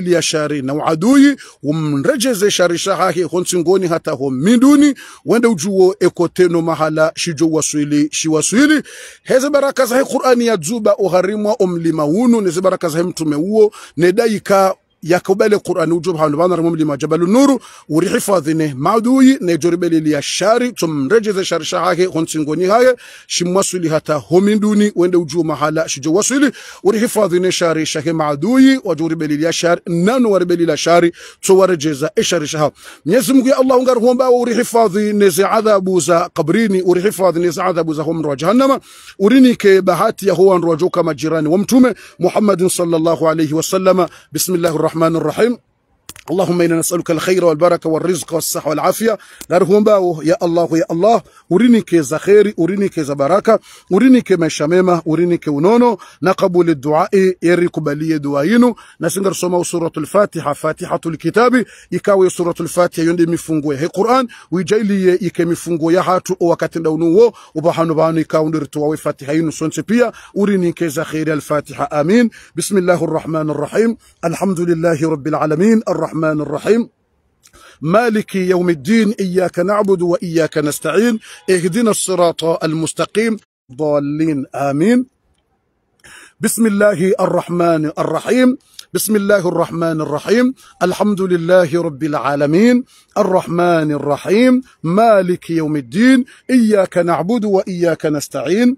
ya shari na uadui umrejeze shari shahahi honsingoni hata ho minduni wende ujuo ekoteno mahala shijo waswili shiwaswili heze baraka za Qur'ani ya zuba uharimwa omlima wunu ne baraka za mtume uo nedaika yakubali qur'ani ujub hawlibana mumlima jabalu nuru urihifadhine maadui nejoribeli liya shari tumrejeze shari shahahe hontingoni haye shimwasuli hata hominduni wende ujuo mahala shijo wasuli urihifadhine shari shahe maadui wajoribeli liya shari nanu waribeli la shari tuwarejeza ishari shaha Mwenyezi Mungu ya Allah ungaruhomba urihifadhi neze adhabu za kabrini urihifadhi neze adhabu za homru wa jahannama urinike bahati ya huwa nrojo kama jirani wa mtume Muhammadin sallallahu alayhi wa sallama bismillahir الرحمن الرحيم اللهم انا نسالك الخير والبركه والرزق والصحه والعافيه لارهم باو يا الله يا الله وريني كيزا خيري وريني كيزا بركه وريني كيما شمامه وريني كونونو نقبل الدعاء يري قبلي دوائنو نسنجر سماو سوره الفاتحه فاتحه الكتاب يكاوي سوره الفاتحه يندي مفونغو هي قران ويجي لي يكي مفونغو يا هاتو وقت دونو وبحانو بانو يكاو ندرتو فاتحه ينو سونسبيا وريني كيزا خيري الفاتحه امين بسم الله الرحمن الرحيم الحمد لله رب العالمين الرحمن الرحمن الرحيم مالك يوم الدين إياك نعبد وإياك نستعين اهدنا الصراط المستقيم ضالين آمين بسم الله الرحمن الرحيم بسم الله الرحمن الرحيم الحمد لله رب العالمين الرحمن الرحيم مالك يوم الدين إياك نعبد وإياك نستعين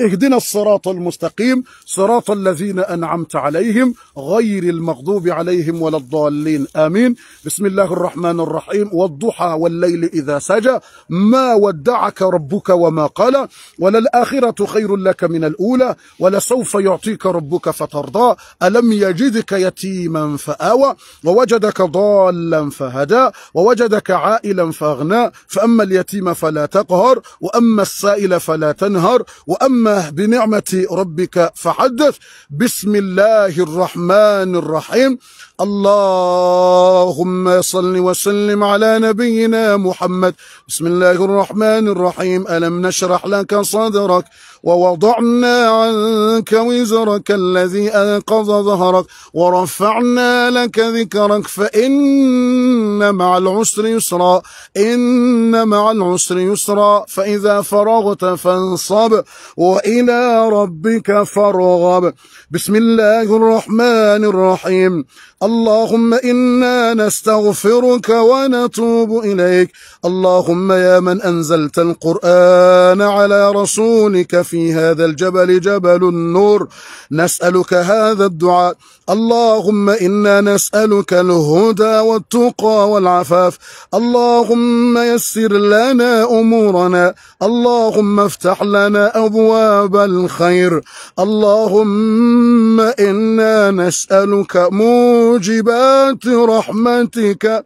اهدنا الصراط المستقيم صراط الذين أنعمت عليهم غير المغضوب عليهم ولا الضالين آمين بسم الله الرحمن الرحيم والضحى والليل إذا سجى ما ودعك ربك وما قال وللآخرة خير لك من الأولى ولسوف يعطيك ربك فترضى ألم يجدك يتيما فآوى ووجدك ضالا فهدى ووجدك عائلا فأغنى فأما اليتيم فلا تقهر وأما السائل فلا تنهر وأما أما بنعمة ربك فحدث بسم الله الرحمن الرحيم اللهم صل وسلم على نبينا محمد بسم الله الرحمن الرحيم ألم نشرح لك صدرك ووضعنا عنك وزرك الذي أنقض ظهرك ورفعنا لك ذكرك فإن مع العسر يسرا إن مع العسر يسرا فإذا فرغت فانصب وإلى ربك فارغب بسم الله الرحمن الرحيم اللهم إنا نستغفرك ونتوب إليك اللهم يا من أنزلت القرآن على رسولك في هذا الجبل جبل النور نسألك هذا الدعاء اللهم إنا نسألك الهدى والتقى والعفاف اللهم يسر لنا أمورنا اللهم افتح لنا أبواب الخير اللهم إنا نسألك موجبات رحمتك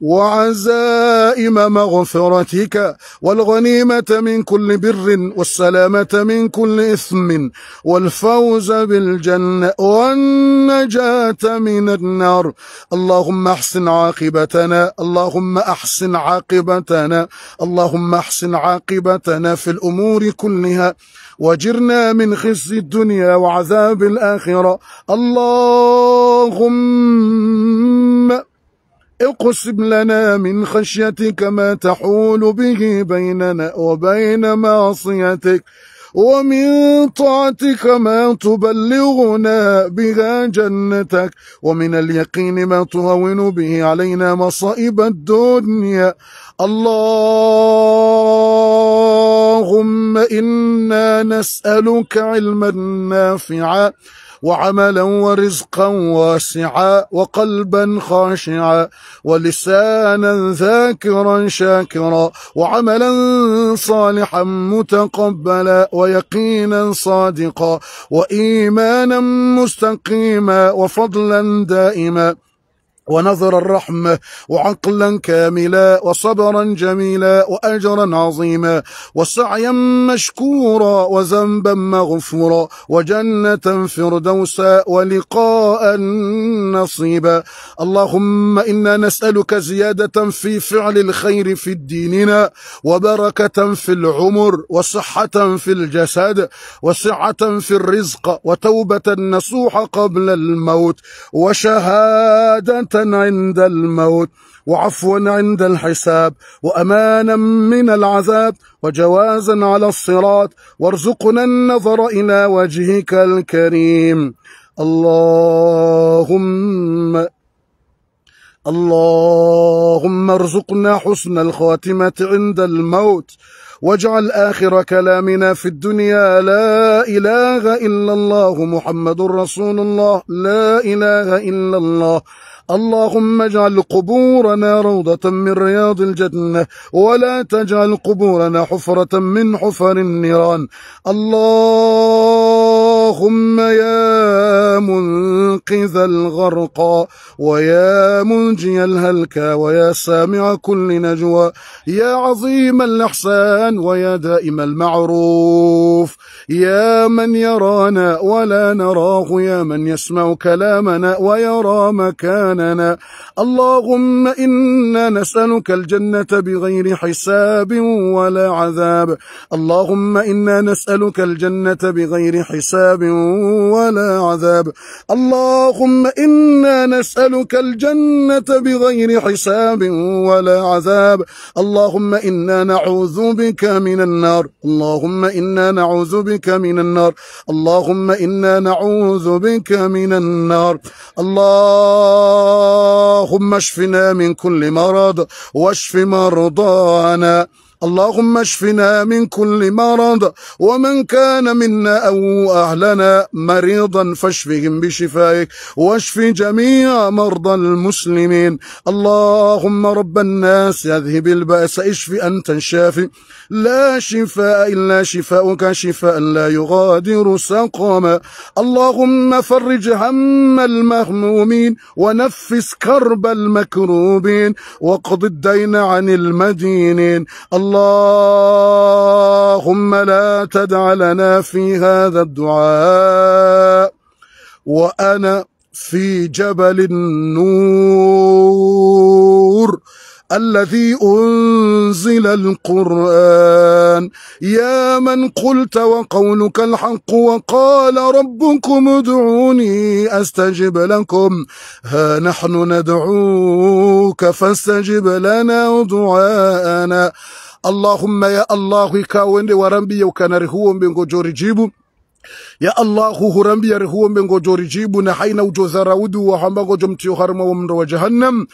وعزائم مغفرتك والغنيمة من كل بر والسلامة من كل إثم والفوز بالجنة والنجاة من النار اللهم احسن عاقبتنا اللهم احسن عاقبتنا اللهم احسن عاقبتنا في الأمور كلها وجرنا من خزي الدنيا وعذاب الآخرة اللهم اقسم لنا من خشيتك ما تحول به بيننا وبين معصيتك ومن طاعتك ما تبلغنا بها جنتك ومن اليقين ما تهون به علينا مصائب الدنيا اللهم إنا نسألك علما نافعا وعملا ورزقا واسعا وقلبا خاشعا ولسانا ذاكرا شاكرا وعملا صالحا متقبلا ويقينا صادقا وإيمانا مستقيما وفضلا دائما ونظر الرحمة وعقلا كاملا وصبرا جميلا وأجرا عظيما وسعيا مشكورا وذنبا مغفورا وجنة فردوسا ولقاء نصيبا اللهم إنا نسألك زيادة في فعل الخير في ديننا وبركة في العمر وصحة في الجسد وسعة في الرزق وتوبة نصوح قبل الموت وشهادة عند الموت وعفوا عند الحساب وأمانا من العذاب وجوازا على الصراط وارزقنا النظر إلى وجهك الكريم اللهم اللهم ارزقنا حسن الخاتمة عند الموت واجعل آخر كلامنا في الدنيا لا إله إلا الله محمد رسول الله لا إله إلا الله اللهم اجعل قبورنا روضة من رياض الجنة ولا تجعل قبورنا حفرة من حفر النيران الله اللهم يا منقذ الغرقى ويا منجي الهلكى ويا سامع كل نجوى يا عظيم الإحسان ويا دائم المعروف يا من يرانا ولا نراه يا من يسمع كلامنا ويرى مكاننا اللهم إنا نسألك الجنة بغير حساب ولا عذاب اللهم إنا نسألك الجنة بغير حساب ولا عذاب اللهم إنا نسألك الجنة بغير حساب ولا عذاب اللهم إنا نعوذ بك من النار اللهم إنا نعوذ بك من النار اللهم إنا نعوذ بك من النار اللهم اشفنا من كل مرض واشف مرضانا اللهم اشفنا من كل مرض ومن كان منا أو أهلنا مريضا فاشفهم بشفائك واشف جميع مرضى المسلمين اللهم رب الناس يذهب البأس اشف أنت الشافي لا شفاء إلا شفاءك شفاء لا يغادر سقما اللهم فرج هم المهمومين ونفس كرب المكروبين واقض الدين عن المدينين اللهم لا تدع لنا في هذا الدعاء وأنا في جبل النور الذي أنزل القرآن يا من قلت وقولك الحق وقال ربكم ادعوني أستجب لكم ها نحن ندعوك فاستجب لنا دعاءنا اللهم يا الله كاوند ورمبي وكان رهو بنغو جوري جيبو يا الله هو رمبي رهو بنغو جوري جيبو نحينا وجو زراود وحمبا جمتي وحرم ومن جهنم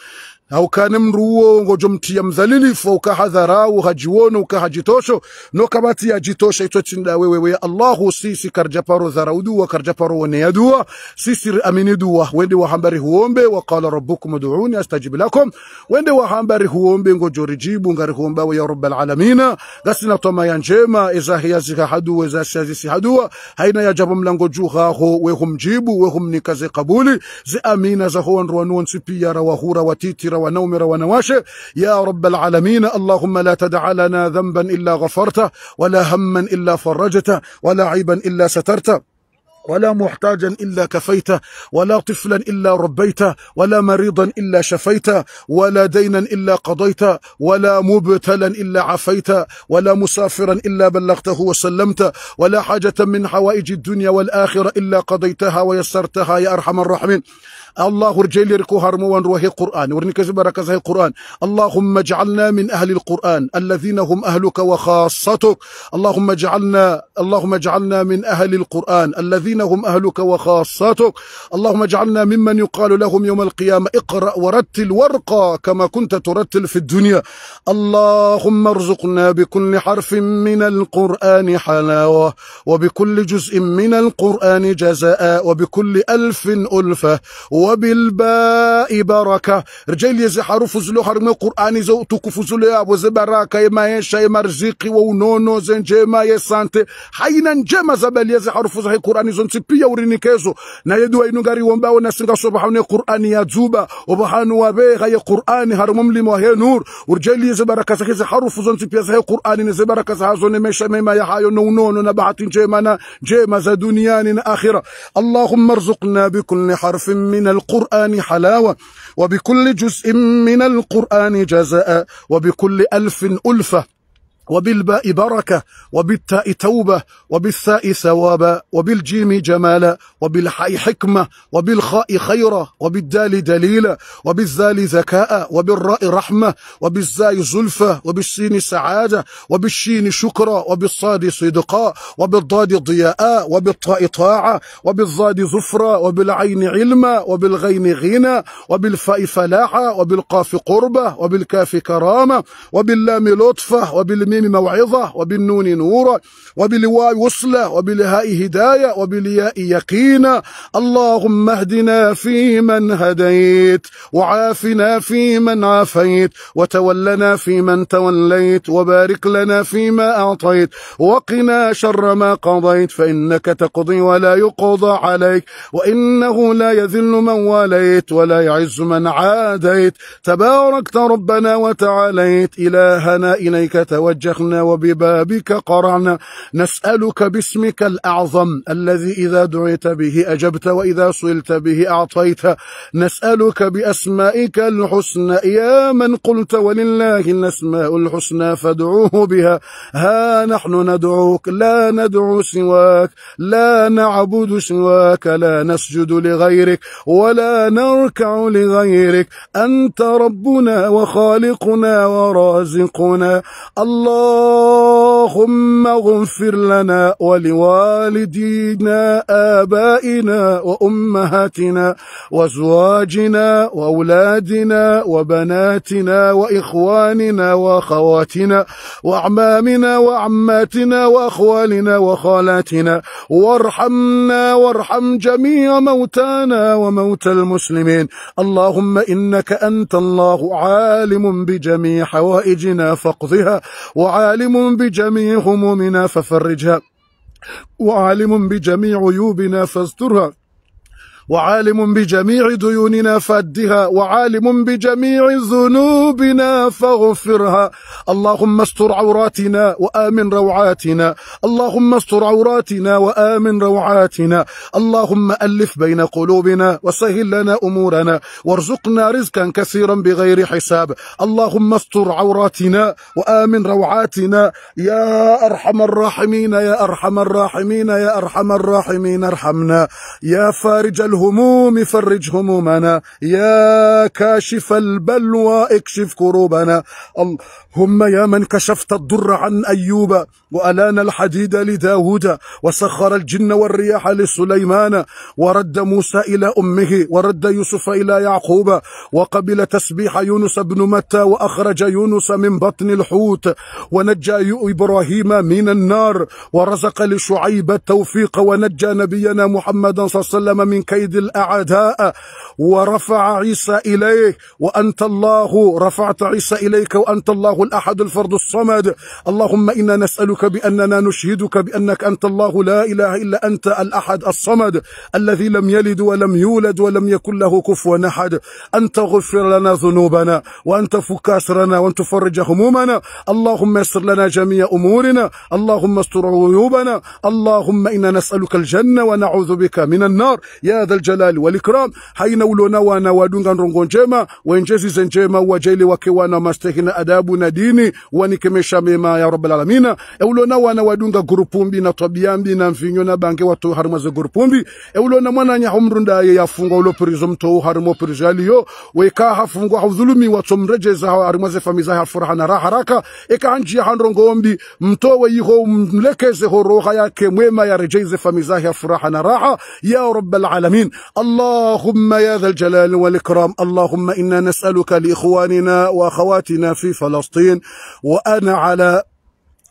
na ukane mndu uwo ngojomtia mdhalilifu ukahadhara uhajiwone ukahajitosho no kamati ya yajitosha ito chinda wewe ya allahu sisi karjaparo dharauduwa karjaparo woneyadua sisi amini aminiduwa wende wa hambari huombe wa kala rabbukum uduuni astajibu lakum wende wa hambari huombe ngojo rijibu ngari huomba wa ya gasi na toma ya njema eza ezahiyazikahaduwa ezasiyazisihaduwa haina ya jabu mlango wehum jibu wehum nikaze kabuli zi amina za zahowanruwanuwonsipiyara wahura watitira ونومر ونواشئ يا رب العالمين اللهم لا تدع لنا ذنبا إلا غفرته ولا هما إلا فرجته ولا عيبا إلا سترته ولا محتاجا إلا كفيته ولا طفلا إلا ربيته ولا مريضا إلا شفيته ولا دينا إلا قضيته ولا مبتلا إلا عفيته ولا مسافرا إلا بلغته وسلمته ولا حاجة من حوائج الدنيا والآخرة إلا قضيتها ويسرتها يا أرحم الراحمين الله رجلي ركو هرموان روحي قرآن ورنك بركز هي قرآن اللهم اجعلنا من أهل القرآن الذين هم أهلك وخاصتك اللهم اجعلنا اللهم اجعلنا من أهل القرآن الذين الذين هم أهلك وخاصتك اللهم اجعلنا ممن يقال لهم يوم القيامة اقرأ ورتل وارقى كما كنت ترتل في الدنيا اللهم ارزقنا بكل حرف من القرآن حلاوة وبكل جزء من القرآن جزاء وبكل ألف ألفة وبالباء بركة رجال يزي حرف زلو حرم القرآن زو فزلو زلو يا وزبراكة يما يشا يما مرزيقي ونونو ما يسانتي حينا جما زبال يزي حرف زحي القرآن زو nsipia urinikezo nayedu ainungariwo mbawo nasinga sobahaune qur'ani ya zuba obahanu wabeha ya qur'ani harumo mlimo he nur urjelize barakasa hizi harufu zonsipiaza he qur'ani nize hazo ni mesha mema ya hayo na unono na bahati njema na njema za duniani na akhira allahumma arzuqna bikulli harfi minal alqur'ani halawa وبكل جزء من القرآن جزاء وبكل alfin ulfa وبالباء بركة وبالتاء توبة وبالثاء ثوابا وبالجيم جمالا وبالحاء حكمة وبالخاء خيرا وبالدال دليلا وبالذال ذكاء وبالراء رحمة وبالزاي زلفة وبالسين سعادة وبالشين شكرا وبالصاد صدقا وبالضاد ضياء وبالطاء طاعة وبالضاد زفرا وبالعين علما وبالغين غنى وبالفاء فلاحة وبالقاف قربة وبالكاف كرامة وباللام لطفة وبالم بالميم موعظة وبالنون نورا وبالواء وصلة وبالهاء هداية وبالياء يقينا اللهم اهدنا فيمن هديت وعافنا فيمن عافيت وتولنا فيمن توليت وبارك لنا فيما أعطيت وقنا شر ما قضيت فإنك تقضي ولا يقضى عليك وإنه لا يذل من واليت ولا يعز من عاديت تباركت ربنا وتعاليت إلهنا إليك توجه توجهنا وببابك قرعنا نسألك باسمك الأعظم الذي إذا دعيت به أجبت وإذا سئلت به أعطيت نسألك بأسمائك الحسنى يا من قلت ولله الأسماء الحسنى فادعوه بها ها نحن ندعوك لا ندعو سواك لا نعبد سواك لا نسجد لغيرك ولا نركع لغيرك أنت ربنا وخالقنا ورازقنا الله Lord. اللهم اغفر لنا ولوالدينا آبائنا وأمهاتنا وأزواجنا وأولادنا وبناتنا وإخواننا وأخواتنا وأعمامنا وعماتنا وأخوالنا وخالاتنا وارحمنا وارحم جميع موتانا وموتى المسلمين اللهم إنك أنت الله عالم بجميع حوائجنا فاقضها وعالم بجميع جميع همومنا ففرجها وعالم بجميع عيوبنا فاسترها وعالم بجميع ديوننا فادها وعالم بجميع ذنوبنا فاغفرها اللهم استر عوراتنا وآمن روعاتنا اللهم استر عوراتنا وآمن روعاتنا اللهم ألف بين قلوبنا وسهل لنا أمورنا وارزقنا رزقا كثيرا بغير حساب اللهم استر عوراتنا وآمن روعاتنا يا أرحم الراحمين يا أرحم الراحمين يا أرحم الراحمين ارحمنا يا فارج الهم الهموم فرج همومنا يا كاشف البلوى اكشف كروبنا اللهم يا من كشفت الضر عن أيوب وألان الحديد لداود وسخر الجن والرياح لسليمان ورد موسى إلى أمه ورد يوسف إلى يعقوب وقبل تسبيح يونس بن متى وأخرج يونس من بطن الحوت ونجى إبراهيم من النار ورزق لشعيب التوفيق ونجى نبينا محمدا صلى الله عليه وسلم من كيد أيدي الأعداء ورفع عيسى إليه وأنت الله رفعت عيسى إليك وأنت الله الأحد الفرد الصمد اللهم إنا نسألك بأننا نشهدك بأنك أنت الله لا إله إلا أنت الأحد الصمد الذي لم يلد ولم يولد ولم يكن له كفوا أحد أن تغفر لنا ذنوبنا وأن تفك أسرنا وأن تفرج همومنا اللهم يسر لنا جميع أمورنا اللهم استر عيوبنا اللهم إنا نسألك الجنة ونعوذ بك من النار يا hadha aljalali walikram haina ulona wana wadunga ndongo njema wenjezi ze njema wajeli wake wana mastehi na adabu na dini wanikemesha mema ya rabbal alamina eulona wana wadunga gurupumbi na tabiambi na mfinyo na bange watu harimo ze gurupumbi eulona mwana nya humrundaye yafunga ulo prizo mto harimo prizo aliyo weka hafunga haudhulumi watu mrejeza harimo ze famiza harfuraha na raharaka eka njia handrongombi mtowe yiho mlekeze horoha yake mwema yarejeze famiza harfuraha na raha ya rabbal alamin العالمين اللهم يا ذا الجلال والإكرام اللهم إنا نسألك لإخواننا وأخواتنا في فلسطين وأنا على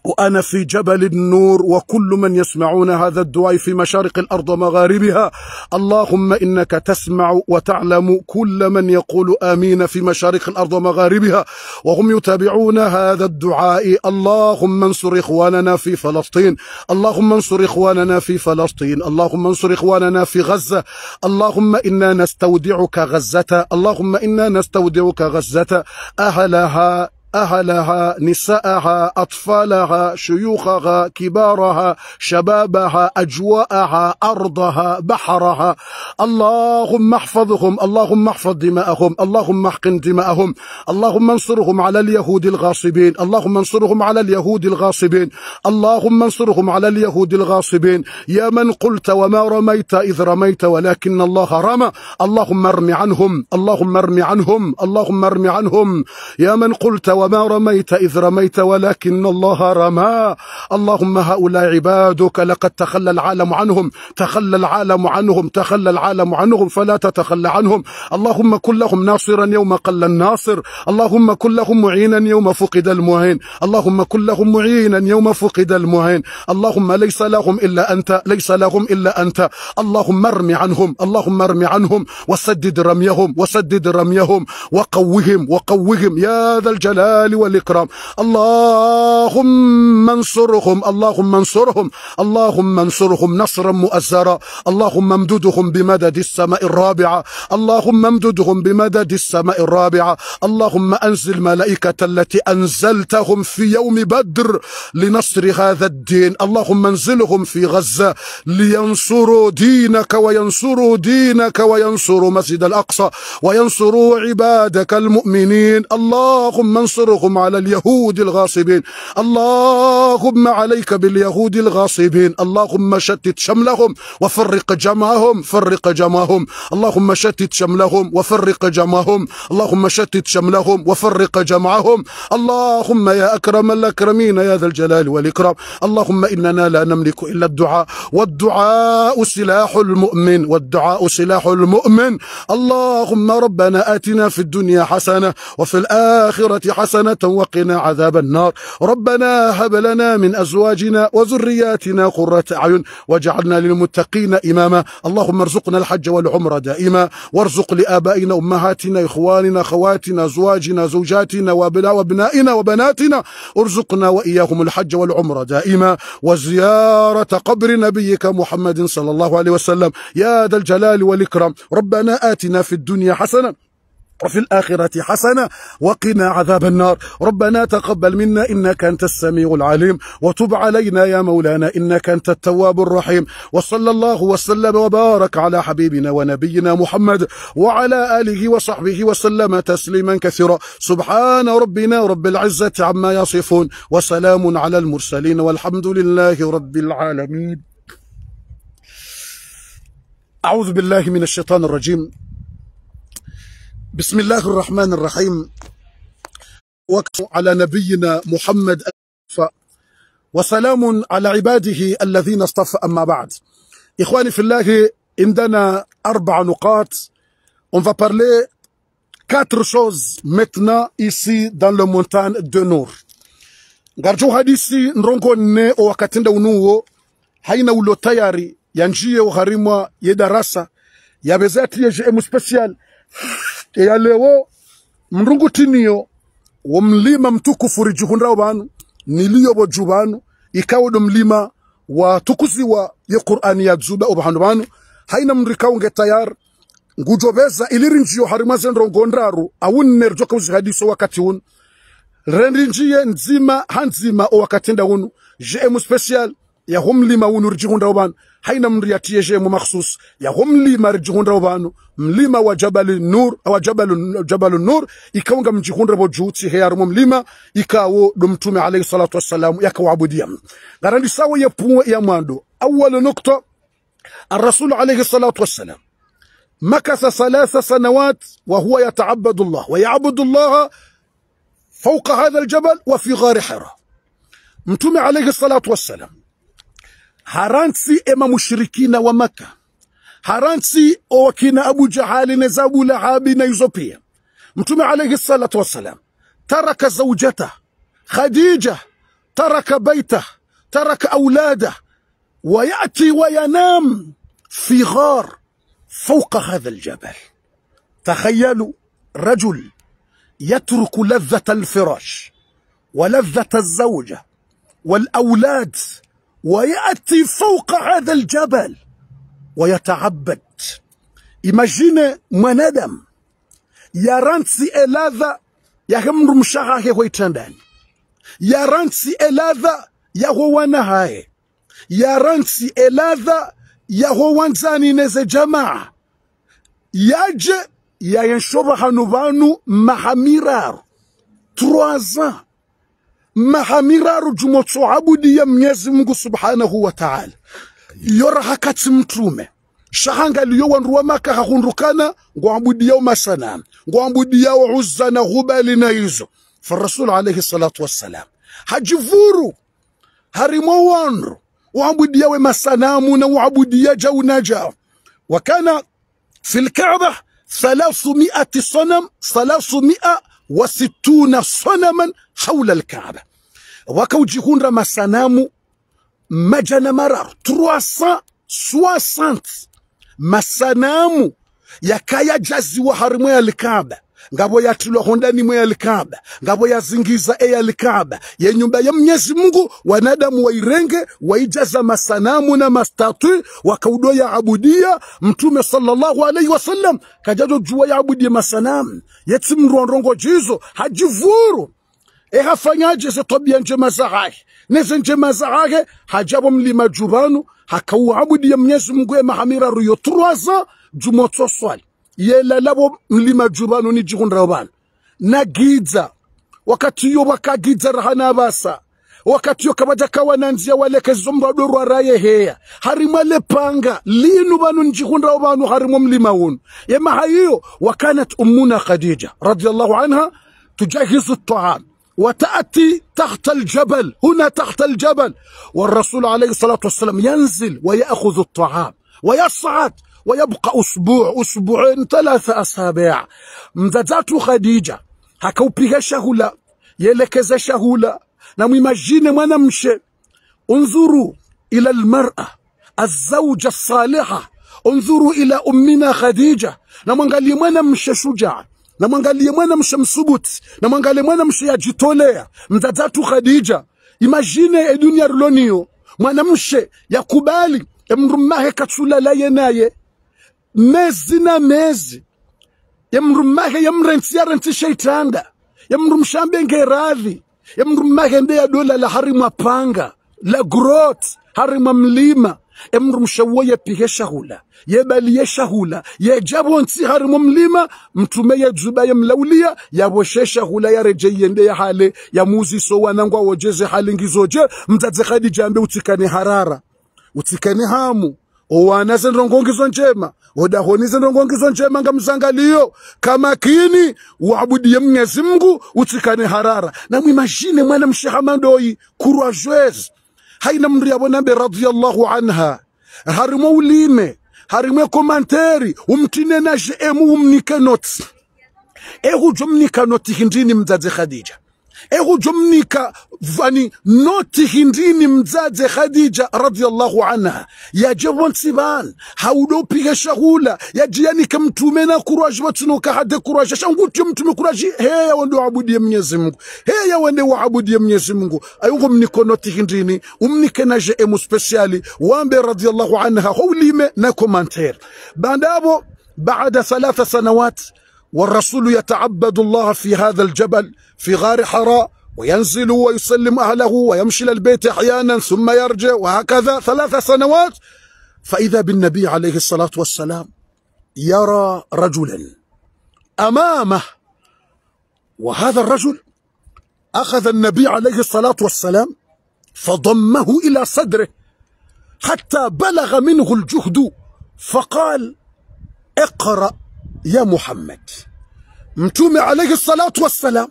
وأنا في جبل النور وكل من يسمعون هذا الدعاء في مشارق الأرض ومغاربها اللهم إنك تسمع وتعلم كل من يقول آمين في مشارق الأرض ومغاربها وهم يتابعون هذا الدعاء اللهم انصر إخواننا في فلسطين اللهم انصر إخواننا في فلسطين اللهم انصر إخواننا في غزة اللهم إنا نستودعك غزة اللهم إنا نستودعك غزة أهلها أهلها نساءها أطفالها شيوخها كبارها شبابها أجواءها أرضها بحرها اللهم احفظهم اللهم احفظ دماءهم اللهم احقن دماءهم اللهم انصرهم على اليهود الغاصبين اللهم انصرهم على اليهود الغاصبين اللهم انصرهم على اليهود الغاصبين يا من قلت وما رميت إذ رميت ولكن الله رمى اللهم ارمي عنهم اللهم ارمي عنهم اللهم ارمي عنهم يا من قلت وما رميت إذ رميت ولكن الله رمى اللهم هؤلاء عبادك لقد تخلى العالم عنهم تخلى العالم عنهم تخلى العالم عنهم فلا تتخلى عنهم اللهم كن لهم ناصرا يوم قل الناصر اللهم كن لهم معينا يوم فقد المعين اللهم كن لهم معينا يوم فقد المعين اللهم ليس لهم إلا أنت ليس لهم إلا أنت اللهم ارم عنهم اللهم ارم عنهم وسدد رميهم وسدد رميهم وقوهم وقوهم يا ذا الجلال الجلال والإكرام اللهم انصرهم اللهم انصرهم اللهم انصرهم نصرا مؤزرا اللهم امددهم بمدد السماء الرابعة اللهم امددهم بمدد السماء الرابعة اللهم أنزل ملائكة التي أنزلتهم في يوم بدر لنصر هذا الدين اللهم انزلهم في غزة لينصروا دينك وينصروا دينك وينصروا مسجد الأقصى وينصروا عبادك المؤمنين اللهم انصر وانصرهم على اليهود الغاصبين اللهم عليك باليهود الغاصبين اللهم شتت شملهم وفرق جمعهم فرق جمعهم اللهم شتت شملهم وفرق جمعهم اللهم شتت شملهم وفرق جمعهم اللهم يا أكرم الأكرمين يا ذا الجلال والإكرام اللهم إننا لا نملك إلا الدعاء والدعاء سلاح المؤمن والدعاء سلاح المؤمن اللهم ربنا آتنا في الدنيا حسنة وفي الآخرة حسنة حسنة وقنا عذاب النار ربنا هب لنا من أزواجنا وذرياتنا قرة أعين واجعلنا للمتقين إماما اللهم ارزقنا الحج والعمرة دائما وارزق لآبائنا أمهاتنا إخواننا خواتنا أزواجنا زوجاتنا وأبنائنا وبناتنا ارزقنا وإياهم الحج والعمرة دائما وزيارة قبر نبيك محمد صلى الله عليه وسلم يا ذا الجلال والإكرام ربنا آتنا في الدنيا حسنة وفي الآخرة حسنة وقنا عذاب النار ربنا تقبل منا إنك أنت السميع العليم وتب علينا يا مولانا إنك أنت التواب الرحيم وصلى الله وسلم وبارك على حبيبنا ونبينا محمد وعلى آله وصحبه وسلم تسليما كثيرا سبحان ربنا رب العزة عما يصفون وسلام على المرسلين والحمد لله رب العالمين أعوذ بالله من الشيطان الرجيم بسم الله الرحمن الرحيم وقف على نبينا محمد وسلام على عباده الذين اصطفى أما بعد إخواني في الله عندنا أربع نقاط On va parler quatre choses maintenant ici dans le montagne de Nour. Ngarju hadisi nrongo nne o wakatinda unuo haina ulo tayari yanjie uharimwa yedarasa yabezati yeje emu special E ya lewo mrungu tiniyo wo mlima mtukufu rijuhunrao banu niliyo banu ikawodo mlima wa tukuziwa ye qur'ani ya zuba obahandu banu haina mrika unge tayar ngujobeza ilirinjiyo harimwaze nrongondraru awunnerjo kauzi hadiso wakati unu rendinjiye nzima hanzima owakatenda unu je mu special ya hom lima wunu rjihunda ubanu haina mri yatieshe mu makhsus ya hom lima rjihunda ubanu mlima wa jabali nur wa jabalu jabalu nur ikaunga mjihunda bo juti heyaru mu mlima ikawo dumtume alayhi salatu wa salamu wassalamu yakawaabudia garandi sawa ya puwa ya mwando awwal nukto الرسول عليه الصلاة والسلام مكث ثلاث سنوات وهو يتعبد الله ويعبد الله فوق هذا الجبل وفي غار حراء متوم عليه الصلاة والسلام haransi ema mushirikina wa maka o wakina abu jahali na zabu lahabi na Yuzopia. mtume alayhi salatu wa salam. taraka zaujata khadija taraka baita taraka aulada Wayati wayanam. Figar. غار hatha aljabal. Takhayalu rajul. رجل يترك alfirash. Walathata alzawja. Walawlad. Walawlad. وياتي فوق هذا الجبل ويتعبد إمجين يا رانسي إلاذا يا يهمر مشاهاك ويتندان رانسي إلاذا يا يهوانا هاي رانسي إلاذا يهوان زاني نزي جماع يا ينشرها نبانو محاميرار تروازان maha miraru jumotoabudi ya Mwenyezi Mungu Subhanahu wa Ta'ala yora hakati mtume shahanga liyo wandu wa maka hahundukana ngwambudi yao masanamu ngwambudi yao uzza na hubali na izo farasul alayhi salatu wassalam hajivuru harimo wandu waabudi yawe masanamu na waabudi ya jau na jau wakana في الكعبة ثلاثمائة صنم ثلاثمائة wasituna sanaman haula alkaaba, wakaujihundra masanamu majana marar 360 masanamu yakayajaziwa harimu ya alkaaba ngabo yathulwa honda mimo ya likaba ngabo yazingiza e likaba ya nyumba ya mnyezi mungu wanadamu wairenge waijaza masanamu na mastatui wakaudo ya abudia mtume sallallahu alaihi wasallam kajazo jua ya abudia masanamu yeti mronrongo jizo hajivuru ehafanyaje ze tabia njema zaake neze njema zaake hajabo mlima jubanu hakauabudia mnyezi mungu ya e mahamira ruyo turwaza swali yela labo mlima jubano ni jikundra Na giza, wakati waka giza rahana basa wakati yo kabaja wananzia waleke zomba dorwa raye heya harima lepanga linu banu njikundra banu harimu mlima wonu yema hayo wakanat ummuna khadija radiyallahu anha tujahizu الطعام وتأتي تحت الجبل هنا تحت الجبل والرسول عليه الصلاة والسلام ينزل ويأخذ الطعام ويصعد ويبقى أسبوع أسبوعين ثلاثة أسابيع mdhadhatu Khadija akaupiga shahula yelekeza shahula na mwimajine mwanamshe unzuru ila almar'a الزوجة الصالحة انظروا إلى أمنا خديجة namwangalie mwanamshe shujaa namwangalie mwanamshe msubuti namwangalie mwanamshe yajitolea mdhadhatu Khadija imajine edunia ruloniyo mwanamshe yakubali emrumahe katsulalaye naye mezi na mezi yamrumake yamrensia rentisha itanda yamrumshambe ngeradhi yamrumake nde ya dola la harimwa panga la grot harimwa mlima emrumshawo yepike shahula yebaliye shahula yejabo nsi harimo mlima mtume yejuba yemlaulia yawoshe shahula yende ya hale ya yamuziso wanangwa wojeze hale ngizoje mdzadze khadija ambe utikane harara utikane hamu owana senrongongiso njema odahoni senrongongiso njema ngamsangaliyo kamakini waabudiye mnyezi mngu utsikane harara namwimashine mwana mshihamandoyi kurwa jwezi haina mndu yavonambe radiallahu anha harimo ulime harimwe komanteri umtine naje emu umnike noti ehujo mnika noti hindini mdzadze khadija ehujo mnika vani noti hindini mzaze khadija radiyallahu anha yaje wonsiban haudopiga shahula yajianika mtume na kuraji watunuka hade kuraji shangutyo mtume kuraji heya wende waabudie mnyezi mungu heya wende waabudie mnyezi mungu ayungo mniko noti hindini umnike na je emu speciali wambe radiyallahu anha hawlime na komantere bandabo baada thalatha sanawati والرسول يتعبد الله في هذا الجبل في غار حراء وينزل ويسلم أهله ويمشي للبيت أحيانا ثم يرجع وهكذا ثلاث سنوات فإذا بالنبي عليه الصلاة والسلام يرى رجلا أمامه وهذا الرجل أخذ النبي عليه الصلاة والسلام فضمه إلى صدره حتى بلغ منه الجهد فقال اقرأ ya Muhammad. Mtume alayhi salatu wassalam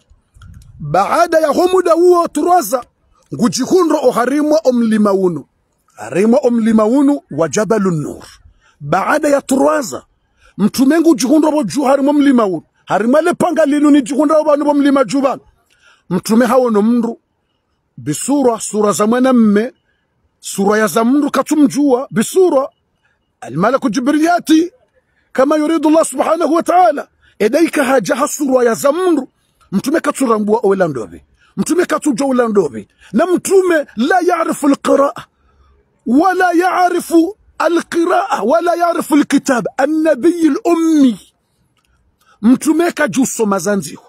baada ya homuda huo turaza ngujihunro oharimwa omlima wunu harimwa omlima wunu wa jabalun nur baada ya turaza mtume ngujihunro bo juharimwa mlima wunu harimwa lepanga linu lilu nijihunra banu bomlima jubanu mtume hawo no mndu bisura sura za mwana mme sura ya za mndu katumjua bisura almalaku jibriliati kama yuridu Allah subhanahu wa ta'ala edaika haja hasurwa ya za mundu mtume katurambua owela ndobe mtume katuja owela ndobe na mtume la yaarifu alqiraa wala yaarifu alqiraa wala yaarifu alkitab annabiyi lummi mtume kajusoma zanziwa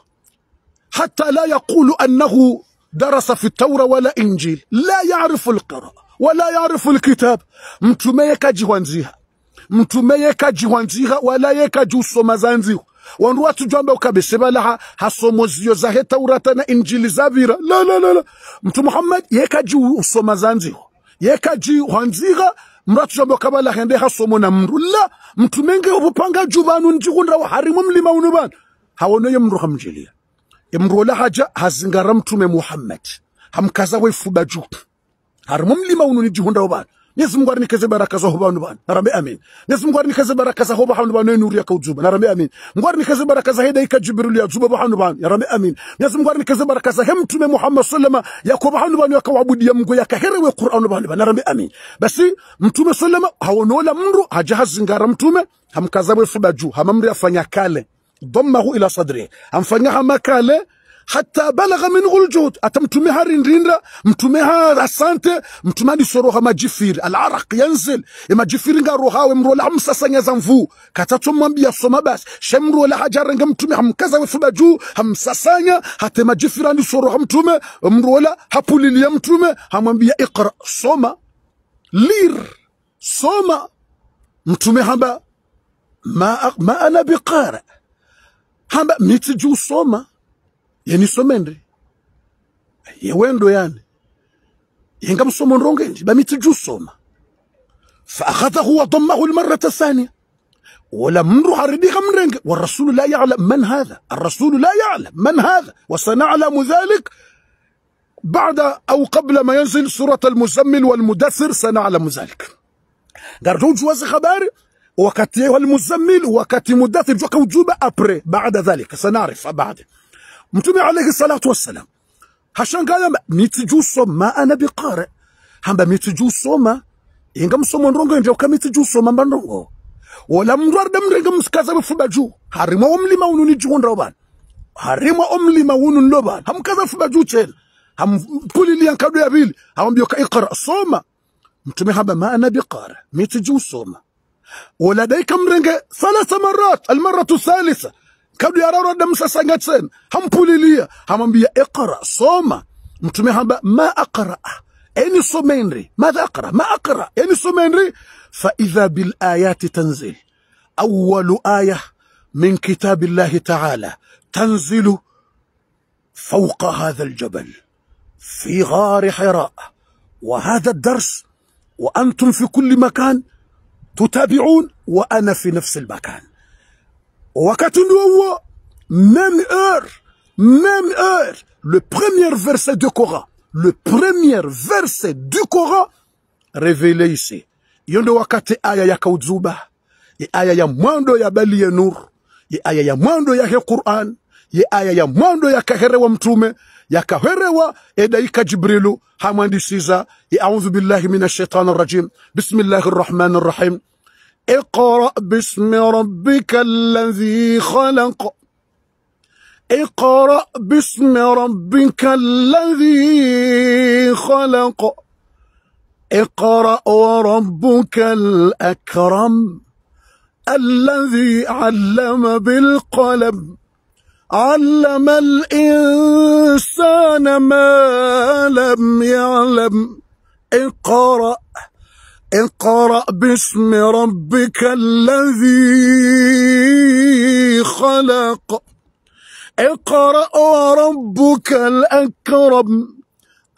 حتى لا يقول أنه درس في التوراة ولا إنجيل لا يعرف القراءة ولا يعرف الكتاب متميك جوانزيها mtume yeka jihwa wala yeka jusoma zanziho wandu watu watujwamba ukabese balaha za zahe taurata na injili za zavira lalalala mtu muhammad yeka jusoma zanziho yeka ji mratu jwamba ukabala hende hasomo na mru la mtu menge ubupanga juvanu banu wa harimu mlima unubana hawono ye mru mndu ye mru ola haja hazingara mtume muhammad hamkaza wa ju harimu mlima unu wa bana Yesu Mungu arnikaze baraka za hoba bana narambe amin Yesu Mungu arnikaze baraka za hoba hanu bana nuru yako ujuba narambe amin Mungu arnikaze baraka za hidayah Jibril ya juba hanu bana narambe amin Yesu Mungu arnikaze baraka za hemtume Muhammad sallama ya yakoba hanu bana yakawabudi ya Mungu ya yakaherewe Qur'an bana narambe amin basi mtume sallama haonola mru hajahazingara mtume hamkazabwe fubaju hamamri afanya kale dhammahu ila sadri hamfanya hamakale hata balagha minhu ljud atamtume ha rindrinda mtume ha mtume adisoroha majifiri alaraq yanzil emajifiri ngarohawe mrola hamsasanyeza mvu katatomwambia soma basi shemrola hajarenge mtume hamkaza wefuba juu hamsasanya hate majifiri andisoroha mtume mrola hapulilia mtume hamwambia iqra soma lir soma mtume hamba ma, ma ana biqara hamba miti soma yenisoma ende yewendo yani yenga musomo nronge ndi bamiti jusoma فأخذه وضمه المرة الثانية ولم نروح رديغ مرنج والرسول لا يعلم من هذا الرسول لا يعلم من هذا وسنعلم ذلك بعد أو قبل ما ينزل سورة المزمل والمدثر سنعلم ذلك قرجون جواز خباري وقت المزمل وقت مدثر جوك وجوبا أبري بعد ذلك سنعرف بعد mtume alayhi salatu wassalam hashangaya mitijusoma ana biqare hamba mitijusoma inga msomo ndongo nje ukamitijusoma mbandongo wala mndu arida mndu inga msikaza bifuba juu harimwa omlima unu ni juu ndao bana harimwa omlima unu nlo bana hamkaza bifuba juu chela hampuliliya nkadu ya bili hamwambia iqra soma mtume hamba ma ana biqare mitijusoma ولديك مرنجة ثلاث مرات المرة الثالثة kabla ya kaduyararwa demsasanga tena hampulilia hamambia iqra soma mtume hamba ma aqra yani somendri madha aqra ma aqra fa idha bil ayati tanzil awalu aya min kitab llahi taala tanzilu fauqa hadha aljabal في غار حراء وهذا الدرس وأنتم في كل مكان تتابعون وأنا في نفس المكان Wakati même heure, même heure, le premier verset du Coran, le premier verset du Coran révélé ici. Yondo wakati aya ya kaudzuba, y aya ya mwando ya bali ya nur, ye aya ya mwando ya Qur'an, y aya ya mwando kaherewa mtume yakaherewa edaika Jibrilu hamandisiza, ye audhu billahi minashaitani rajim bismillahi bismillahirrahmanirrahim اقرأ باسم ربك الذي خلق اقرأ باسم ربك الذي خلق اقرأ وربك الأكرم الذي علم بالقلم علم الإنسان ما لم يعلم اقرأ اقرأ باسم ربك الذي خلق اقرأ وربك الأكرم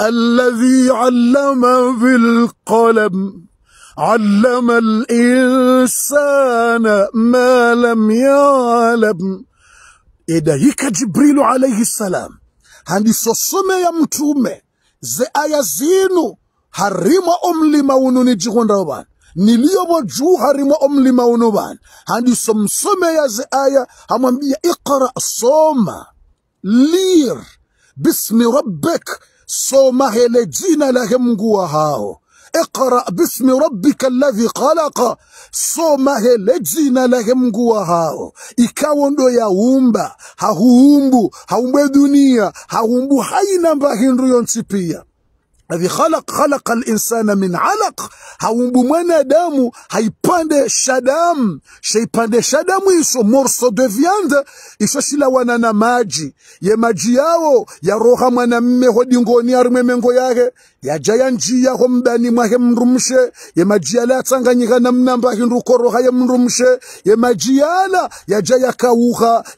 الذي علم بالقلم علم الإنسان ما لم يعلم idahika Jibrilu alaihi salam handisosome ya mtume ze زي zinu آية harima omlima ununijikhunda ubani juu harima omlima uno bani handisomsome yazi aya hamwambia iqra soma lir bismi rabbik soma hele jina lahe mungu wa hao iqra bismi rabbika alladhi khalaqa soma hele jina lahe mungu wa hao ikawo ndo yaumba hahuumbu haumbwe dunia haumbu haina mbahindu yonsi pia alladhi khalaq khalaqa linsana min alaq, haumbu mwanadamu haipande shadamu shaipande shadamu iso morso de viande iso shilawana na maji ye maji yao ya yaroha mwanamme hodingoni arimwemengo yake yaja ya jayanji ya hombani mwahe mrumshe ye maji yala yatsanganyika na mnamba hindu koroha ye mrumshe ye maji yala yaja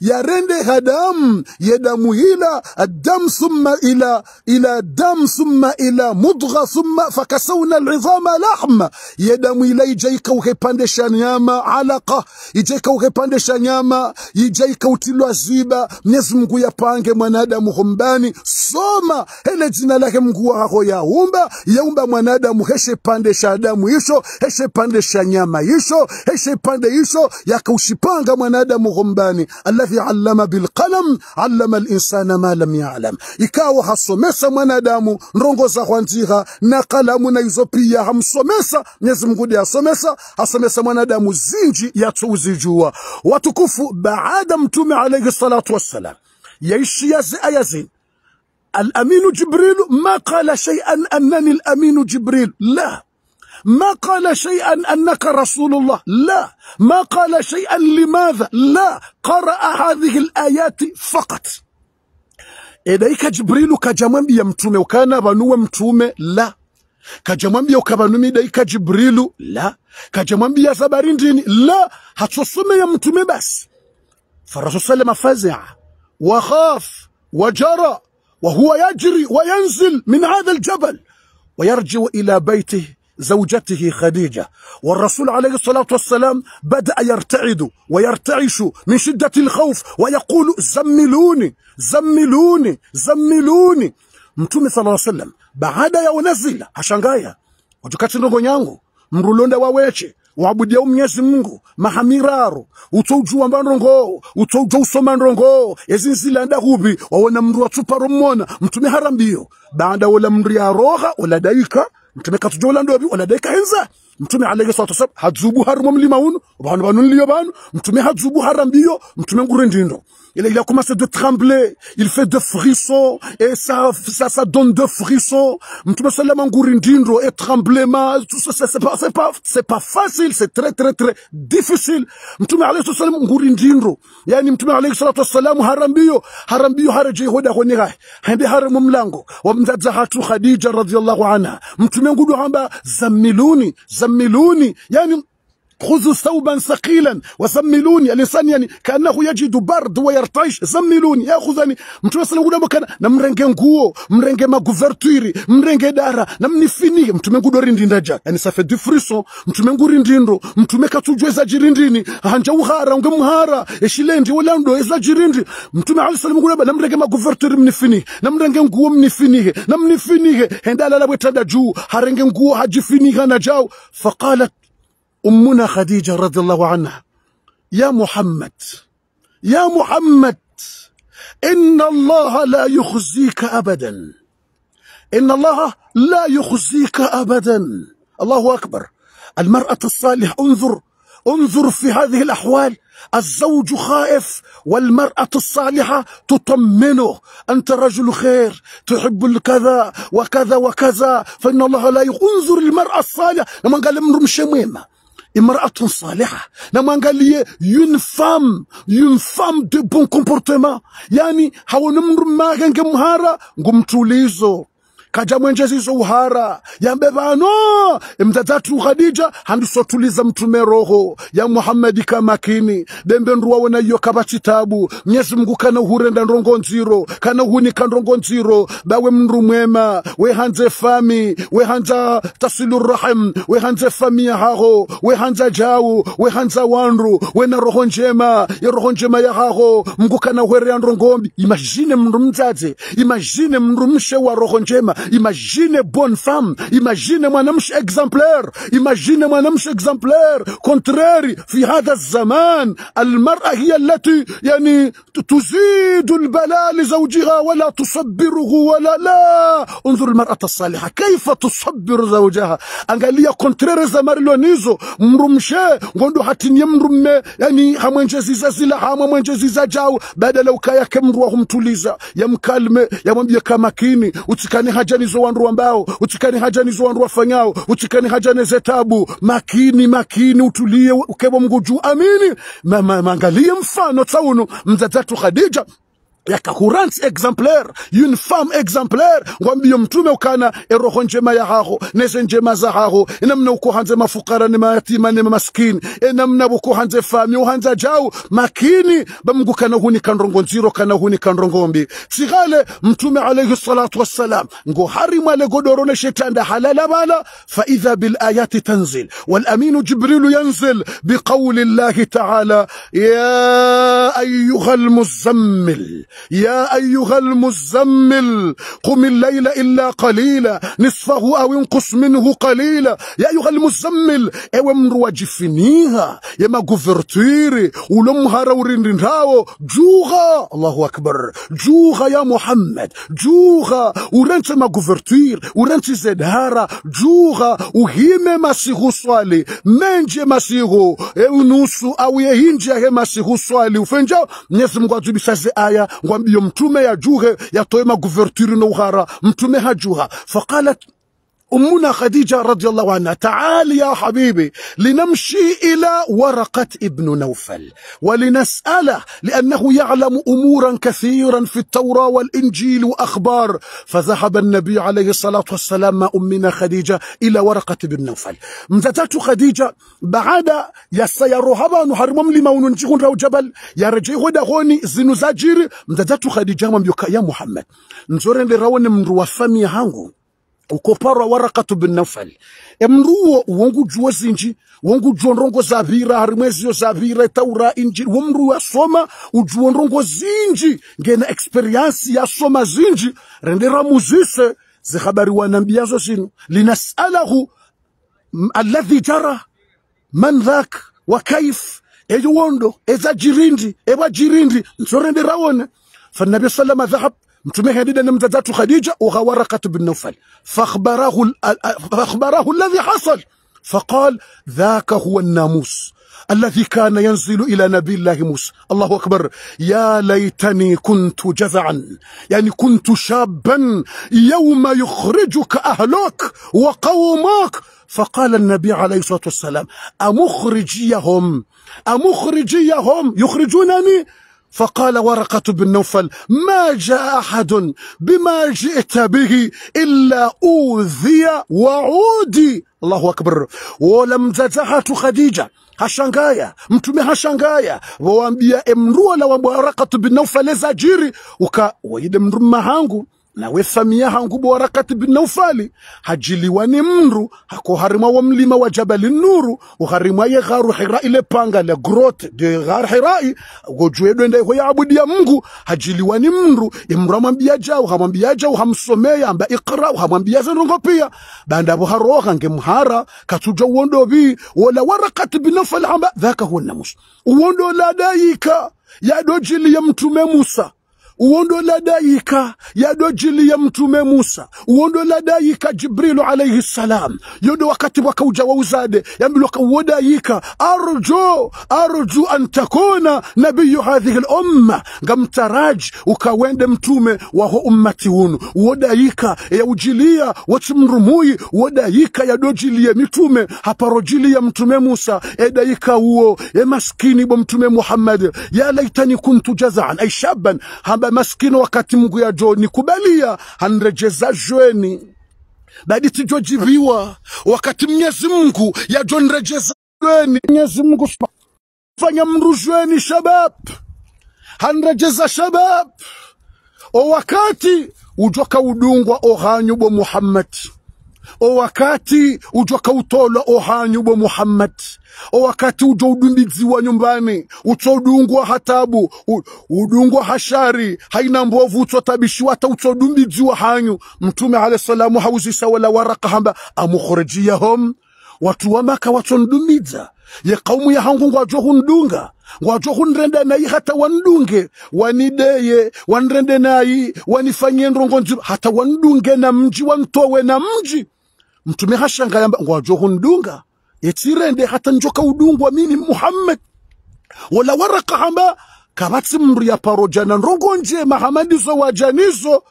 ya rende hadamu ye damu hila adam summa ila ila damu summa ila ila mudgha thumma fakasawna alidhama lahma, ya damu ila ijaika ukaipandisha nyama alaka, ijaika ukaipandisha nyama, ijaika utilwa ziba. Mwenyezi Mungu yapange mwanadamu humbani, soma hele jina lake Mungu wako yaumba yaumba mwanadamu heshe pande sha damu isho heshe pande sha nyama isho heshe pande hisho, yakaushipanga mwanadamu humbani. alladhi allama bilqalam allama alinsana ma lam ya'lam, ikawa hasomesa mwanadamu ndongoza kwanjira na kalamu na hizo pia hamsomesa Mwenyezi Mungu ndiye asomesa asomesa mwanadamu zinji ya tuzijua watukufu baada mtume alayhi salatu wassalam yaishi yazi ayazi الأمين جبريل ما قال شيئا أنني الأمين جبريل لا ما قال شيئا أنك رسول الله لا ما قال شيئا لماذا لا قرأ هذه الآيات فقط edaika Jibrilu kajamwambia mtume ukana banuwe mtume la kajamwambia ukabanumi edaika Jibrilu la kajamwambia sabari ndini la hatusome ya mtume basi farasul salama fazia wakhaf wajara وهو يجري وينزل من هذا الجبل ويرجع إلى بيته زوجته خديجة والرسول عليه الصلاة والسلام بدأ يرتعد ويرتعش من شدة الخوف ويقول زملوني زملوني زملوني متومي صلى الله عليه وسلم بعد يونزل هشانغايا وجكاتي نغنيانغو مرولون دواويتي وعبدي يوم يزي مungu mahamiraro utoujua mbanrongo utoujua usomanrongo yezinzi landa hubi wawana mruwa tuparomona mtumi harambiyo baanda wala mri ya roha wala daika mtume ula ndobi oladeka enza mtume alege salatu wasallam hadzubu harumo mlima uno banu banu liyo banu mtume hadzubu harambiyo mtume ngurendindo ndindo Il, il, a commencé de trembler, il fait de frissons, et ça, ça, ça donne de frissons. Et tremblement, c'est pas, c'est pas, c'est pas facile, c'est très, très, très difficile. Mtume alayhi sallam ngurindindro. Yani mtume alayhi salatu wasallam harambiyo, harambiyo haraji hoda honiga. Hembe haramu mlango. Wa mzadzahatu Khadija radhiyallahu anha. Mtume ngudu hamba zammiluni, zammiluni. Yani خذوا ثوبا ثقيلا وزملوني الانسان yani kaanahu yajidu bard wayartaish zamiluni yakhuzani mtu wasana kudabakana namrenge nguo mrenge maguverturi mrenge dara namnifinike mtume ngudorindinda ja yani safe du frisson mtume ngurindindo mtume katsujwe ezajirindini hanja uhara unge muhara eshilendi wolando ezajirindi mtume ali salamu kudaba namrenge maguverturi mnifinike namrenge nguo mnifinike namnifinike hendala labwetada juu harenge nguo hajifinika na jau faqalat أمنا خديجة رضي الله عنها يا محمد يا محمد إن الله لا يخزيك أبدا إن الله لا يخزيك أبدا الله أكبر المرأة الصالحة انظر انظر في هذه الأحوال الزوج خائف والمرأة الصالحة تطمنه أنت رجل خير تحب كذا وكذا وكذا فإن الله لا يخ... انظر المرأة الصالحة لما قال مش مهمة imraatun saliha, na mwangalie une femme, une femme de bon comportement, yani haone mru magange mhara ngumtulizo kaja zizo uhara yambe vano mtadzathu khadija handisotuliza mtume roho ya muhammadi kamakini dembe nduwawe iyo kaba chitabu mnyezi mngu kana uhurenda nrongo nziro kana uhunika ndongo nziro bawe mndu mwema wehanze fami wehanza we wehanze fami ya we wehanza jau wehanza wandu wena roho njema ya roho njema ya haho mungu kana ya nrongo imajine mndu mzaze imajine mndu mshe wa roho njema Imagine bonne femme, imagine mwanamshi exemplaire, imagine mwanamshi exemplaire, contraire في هذا الزمان المرأة هي التي يعني تزيد البلاء لزوجها ولا تصبره ولا لا انظر المرأة الصالحة كيف تصبر zawjaha. angalia contraire za marilonizo mrumshe ngondo hatinye mrumme yani hamwenjeziza zila hamamwenjeziza jao badala ukayake mru wa humtuliza yamkalme yamwambie kamakini utikani haja hajanizo wandu ambao utikani hajanizo wandu wafanyao utikani hajaneze tabu makini makini utulie ukewa mguju amini mangalie mfano tsaunu mzazatu khadija ya yakakurants exemplaire une femme exemplaire ngwambiyo mtume ukana eroho njema ya haho neze njema za haho enamna ukuhanze mafukara ni mayatima ni maskini enamna bukuhanze fami uhanza jau makini bamgu kana huni kanrongo nziro kana huni kanrongo mbi sigale mtume alayhi salatu wassalam ngo harimu ale godoro ne shetanda halala bala fa idha bil ayati tanzil wal aminu jibrilu yanzil bi biqawli Allahi taala ya ayuha almuzammil يا أيها المزمل قم الليل إلا قليلا نصفه أو انقص منه قليلا يا أيها المزمل ايوا مرو جفنيها يا ما قفرتيري ولمها رورين راو جوغا الله أكبر جوغا يا محمد جوغا ورانت ما قفرتير ورانت زدهارا جوغا وهيما ما سيغو صالي منج ما سيغو ايو نوسو أو يهينجا ما سيغو صالي وفنجا نسمو قاتو بساسي آية ngwambiyo mtume yajuhe yatoe maguverturi nouhara mtume hajuha faqalat أمنا خديجة رضي الله عنها تعال يا حبيبي لنمشي إلى ورقة ابن نوفل ولنسأله لأنه يعلم أمورا كثيرا في التوراة والإنجيل وأخبار فذهب النبي عليه الصلاة والسلام مع أمنا خديجة إلى ورقة ابن نوفل متتات خديجة بعد يسيرها نحرم لما وننجيهم رو جبل يرجيه دهوني زنو زاجير متتات خديجة يا محمد نزورن لرون من روفامي هانغو ukopara warakatu binafal emruwo wongujuwe zinji wongujuwe ndongo zabira harimwe ziyo zabira itaura injiri womruwo yasoma ujuwe ndongo zinji ngena ya soma zinji rendera muzise zihabari wanambiyazo zinu linasalahu aladhi jara man wakaif eyo wondo eza jirindi ewa jirindi nsorendera wone fanabi salama dhahab متمه هذه لأن ذات خديجة وورقة بن نوفل فأخبره, فأخبره الذي حصل فقال ذاك هو الناموس الذي كان ينزل إلى نبي الله موسى الله أكبر يا ليتني كنت جزعا يعني كنت شابا يوم يخرجك أهلك وقومك فقال النبي عليه الصلاة والسلام أمخرجيهم أمخرجيهم يخرجونني فقال ورقة بن نوفل ما جاء أحد بما جئت به إلا أوذي وعودي الله أكبر ولم تزهت خديجة هشانغايا متومي هشانغايا وامبيا امرو لا ورقة بن نوفل زاجيري وكا ويد امرو na we samia hangubu warakati bin naufali hajiliwa ni mndu hakoharimwa wa mlima wa jabali nuru uharimwa ye gharu hirai le panga le grote de gharu hirai ya abudi ya mungu hajiliwa ni mndu imru amwambia jau hamwambia jau hamsomea amba ikra hamwambia zinongo pia banda bandavo haroha ngemhara katuja bi wala warakati bin naufali hamba dhaka huwa namusa uondo ya dojili ya mtume musa uondola dayika ya mtume musa la daika jibrilu alayhi salam yodo wakati wakauja wauzade yambilwaka wodayika arju arju an nabiyu hadhihi lumma ngamtaraji ukawende mtume waho ummati wunu wodayika yaujiliya watsimrumuyi wodayika yadojiliye mitume haparojiliya mtume musa e uo uwo e maskini bo mtume muhammad ya laitani kuntu jazaan ay shaban hamba baba maskini wakati mungu yajo nikubalia hanrejeza jweni badi jiviwa wakati mnyezi mungu jo nrejeza jweni mnyezi mungu fanya mndu jweni shabab hanrejeza shabab o wakati ujoka udungwa ohanyubo muhammadi o wakati o ohanyu bwa muhammad o wakati utwa udumbidziwa nyumbani utswa udungwa hatabu udungwa hashari haina mbovu utwa tabishiwa hata utwa udumbidziwa hanyu mtume alah salamu hauzisa wala waraka hamba amukhurejiyahom watu wa maka ndumidza ye kaumu ya hangu ngwajwa hundunga ngwajwa hunrenda nayi hata wandunge wanideye wanrende nayi wanifanyie ndrongo nziru hata wandunge na mji wantowe na mji mtume hashanga yamba ngwajoho ndunga etsirende hata njoka udungwa mimi muhammad wala waraka hamba kabatsi mru ya parojana nrongo nje mahamadizo wajanizo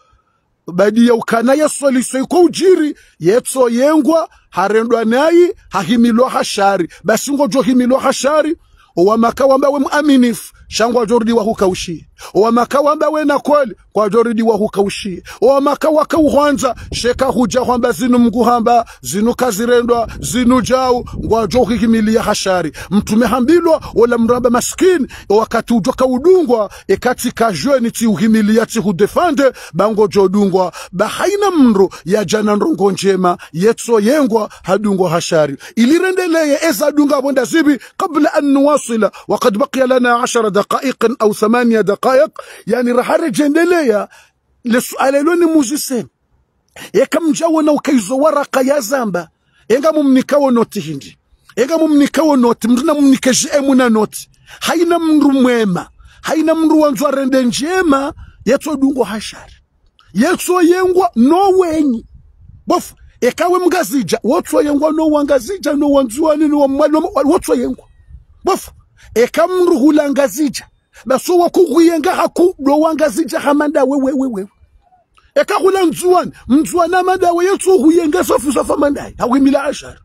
ya ukana soliso iko ujiri yetso yengwa harendwa nayi hahimilwa hashari basi ngojo himilwa hashari owamaka wamba we muaminifu shangwa jordi wa wahukaushi owamaka wamba na kweli kwa jordi wa wa makawa ka wakauhwanza sheka huja hwamba zinu mgu hamba zinu kazirendwa zinu jau ngwa ngwajohihimilia hashari mtume hambilwa wala mramba maskini wakati ujo kaudungwa ekati kajweni ti hudefande bango jodungwa bahaina mru ya jana nrongo njema yetso yengwa hadungwa hashari ilirendeleye eza dunga bonda zibi kabla an nuwasila wakad baqiya lana ashara دقائق او ثمانية دقائق يعني راح ارجع لليا لسؤالين muzisema yeka mjawo na ukaizowa يا ya zamba enga mumnikawo noti hindi enga mumnikawo noti mndu na mumnikeje emuna noti haina mndu mwema haina mndu wanzwa rende njema yetso dungo hashari yetso yengwa نو wenyi بوف ekawe mgazija wotso yengwa no wangazija no wanzuani no wamwali wotso yengwa bofu ekamru hulangazija baso wakugwiyenga haku lowangazija hamanda wewe wewe wewewewe we, we. ekahula mzuwana mzuwana mandawe yotsuhuyenga sofisofa mandaye mila ashar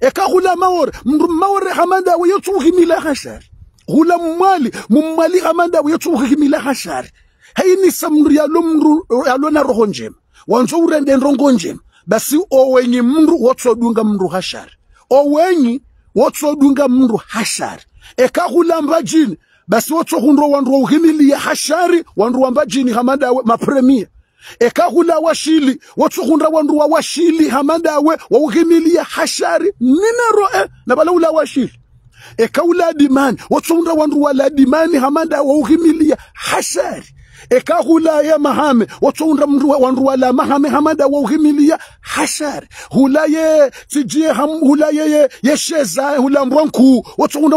eka ekahula maore maore hamandawe yotsuhimila ashar hula mwali mwali mmwali mummwali hamandawe yotsuhimila hashar haini samru yalo yalona roho njema wanzo urende nrongo njema basi owenyi mru watu wotsodunga mru ashar hashar owenyi wotsodunga mru hashar hulamba e jini basi wotso hundro wandro uhinilie hashari wanro wamba jini hamadawe mapremia hula washili wanro wa washili hamadawe wauhimilia hashari e, na bala ula washili ekaula dimani wotsukhunra wanruwa la dimani hamadawe wauhimilia hashari ekahula ya mahame watsounra mndu wanruwala mahame hamada wa hashari hashar hulaye tijie ham hulaye ye yesheza hula mrwa nkuu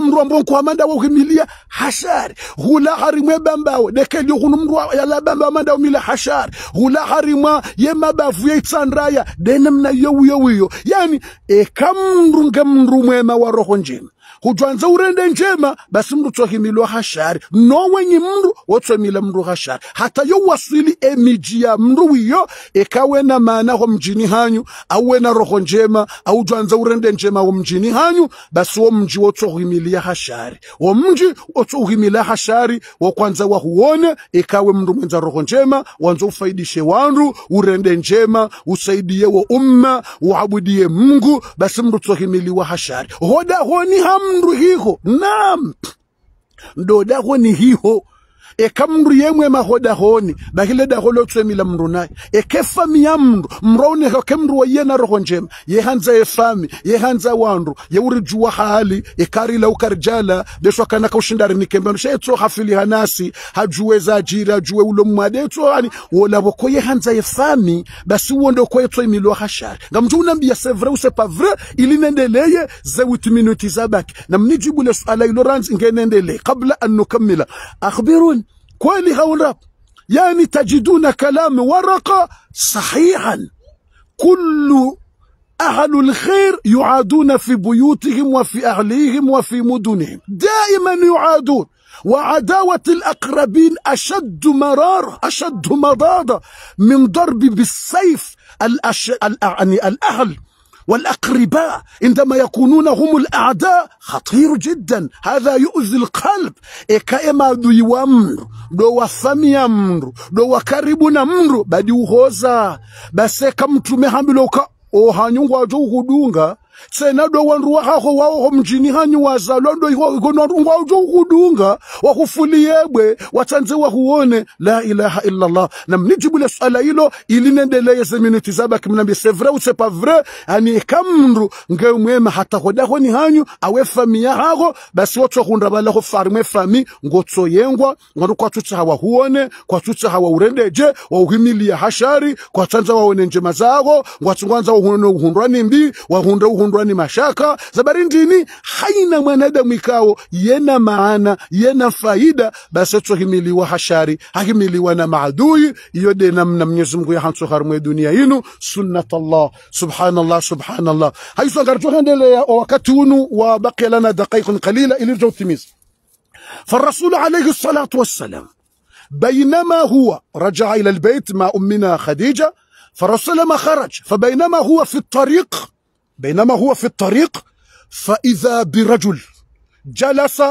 mndu wa mrwa nkuu hamada wauhimilia hashari hula harimwe bambawe dekeli hunu mndu la bamba hamada umila hashar hula harimwa ye mabavu ye itsandraya dene mna yowiyowiyo yani ekamndu ngemndu mwema wa roho njema kutwanza urende njema basi mndu twahimilwa hashari no wenyi mndu wotswemile mndu hashari hata yo waswili emiji ya mndu wiyo ikawe na maana ho mjini hanyu auwe na roho njema au twanza urende njema ho mjini hanyu basi wo mji wotsohimilia hashari wo mji wotsohimila hashari wo kwanza wa wahuone ikawe mndu mwenza roho njema wanzo ufaidishe wandu urende njema usaidie wo umma uabudie mungu basi mndu tsohimiliwa hashari hoda honi hamu mndu hiho nam ndodako ko ni hiho eka mndu yemwe mahodahoni bakile daholo tswemila mndu naye eke fami ya mndu mraunekho ke mndu waiye na roho njema yehanza efami yehanza wandu juwa hali ekarila ukarijala deshwakana kaushindari kembano shetso hafili hanasi hajuwe za ajira hajuwe ulo mwade etso ani wolaboko yehanza efami basi uonde ko etso imilwa hashari ngamju unambia c'est vrai ou c'est pas vrai ili nendeleye ze 8 minuti zabaki na mnijibu le swala ilo ranzi ngenendelee kabla an nukammila akhbiruni كوين هؤلاء يعني تجدون كلام ورقة صحيحا كل أهل الخير يعادون في بيوتهم وفي أهليهم وفي مدنهم دائما يعادون وعداوة الأقربين أشد مرارة أشد مضادة من ضرب بالسيف الأش... الأ... يعني الأهل والأقرباء عندما يكونون هم الأعداء خطير جدا هذا يؤذي القلب إكايما دوي وامر دو وفامي أمر دو وكاربون أمر بدي وغوزا بس كم تمهم لوكا أوهانيو وجو غدونغا tsena do wandu wa gago wa go mjini ganyi wa zalwa ndo ngwa ujo ukudunga wa kufuliyebwe watsanze wa wa go huone la ilaha illa Allah na mnijibule swala hilo ilinendeleye ze minuti zaba kimnambi c'est vrai ou c'est pas vrai ani kamru nge mwema hata go da hoda honi hanyu awe famia hago basi o wotso kunda bala ho farme fami tso yengwa ngwa kwa tutsa wa huone kwa tutsa hawa urendeje wa uhimilia hashari kwa tsanza waone njema zago ngwa tsungwanza uhundwa nimbi wa uhundwa kushandwa ni mashaka zabari ndini haina mwanadamu ikao yena maana yena faida basi twahimiliwa hashari hahimiliwa na maadui iyo de namna mwenyezi mungu yahansuhar mwe dunia yinu Allah subhanallah subhanallah haisangari ya wakati unu wa baki lana daqaiqun qalila ili tutautimiza فالرسول عليه الصلاة والسلام بينما هو رجع إلى البيت مع أمنا خديجة فالرسول ما خرج فبينما هو في الطريق بينما هو في الطريق فإذا برجل جلس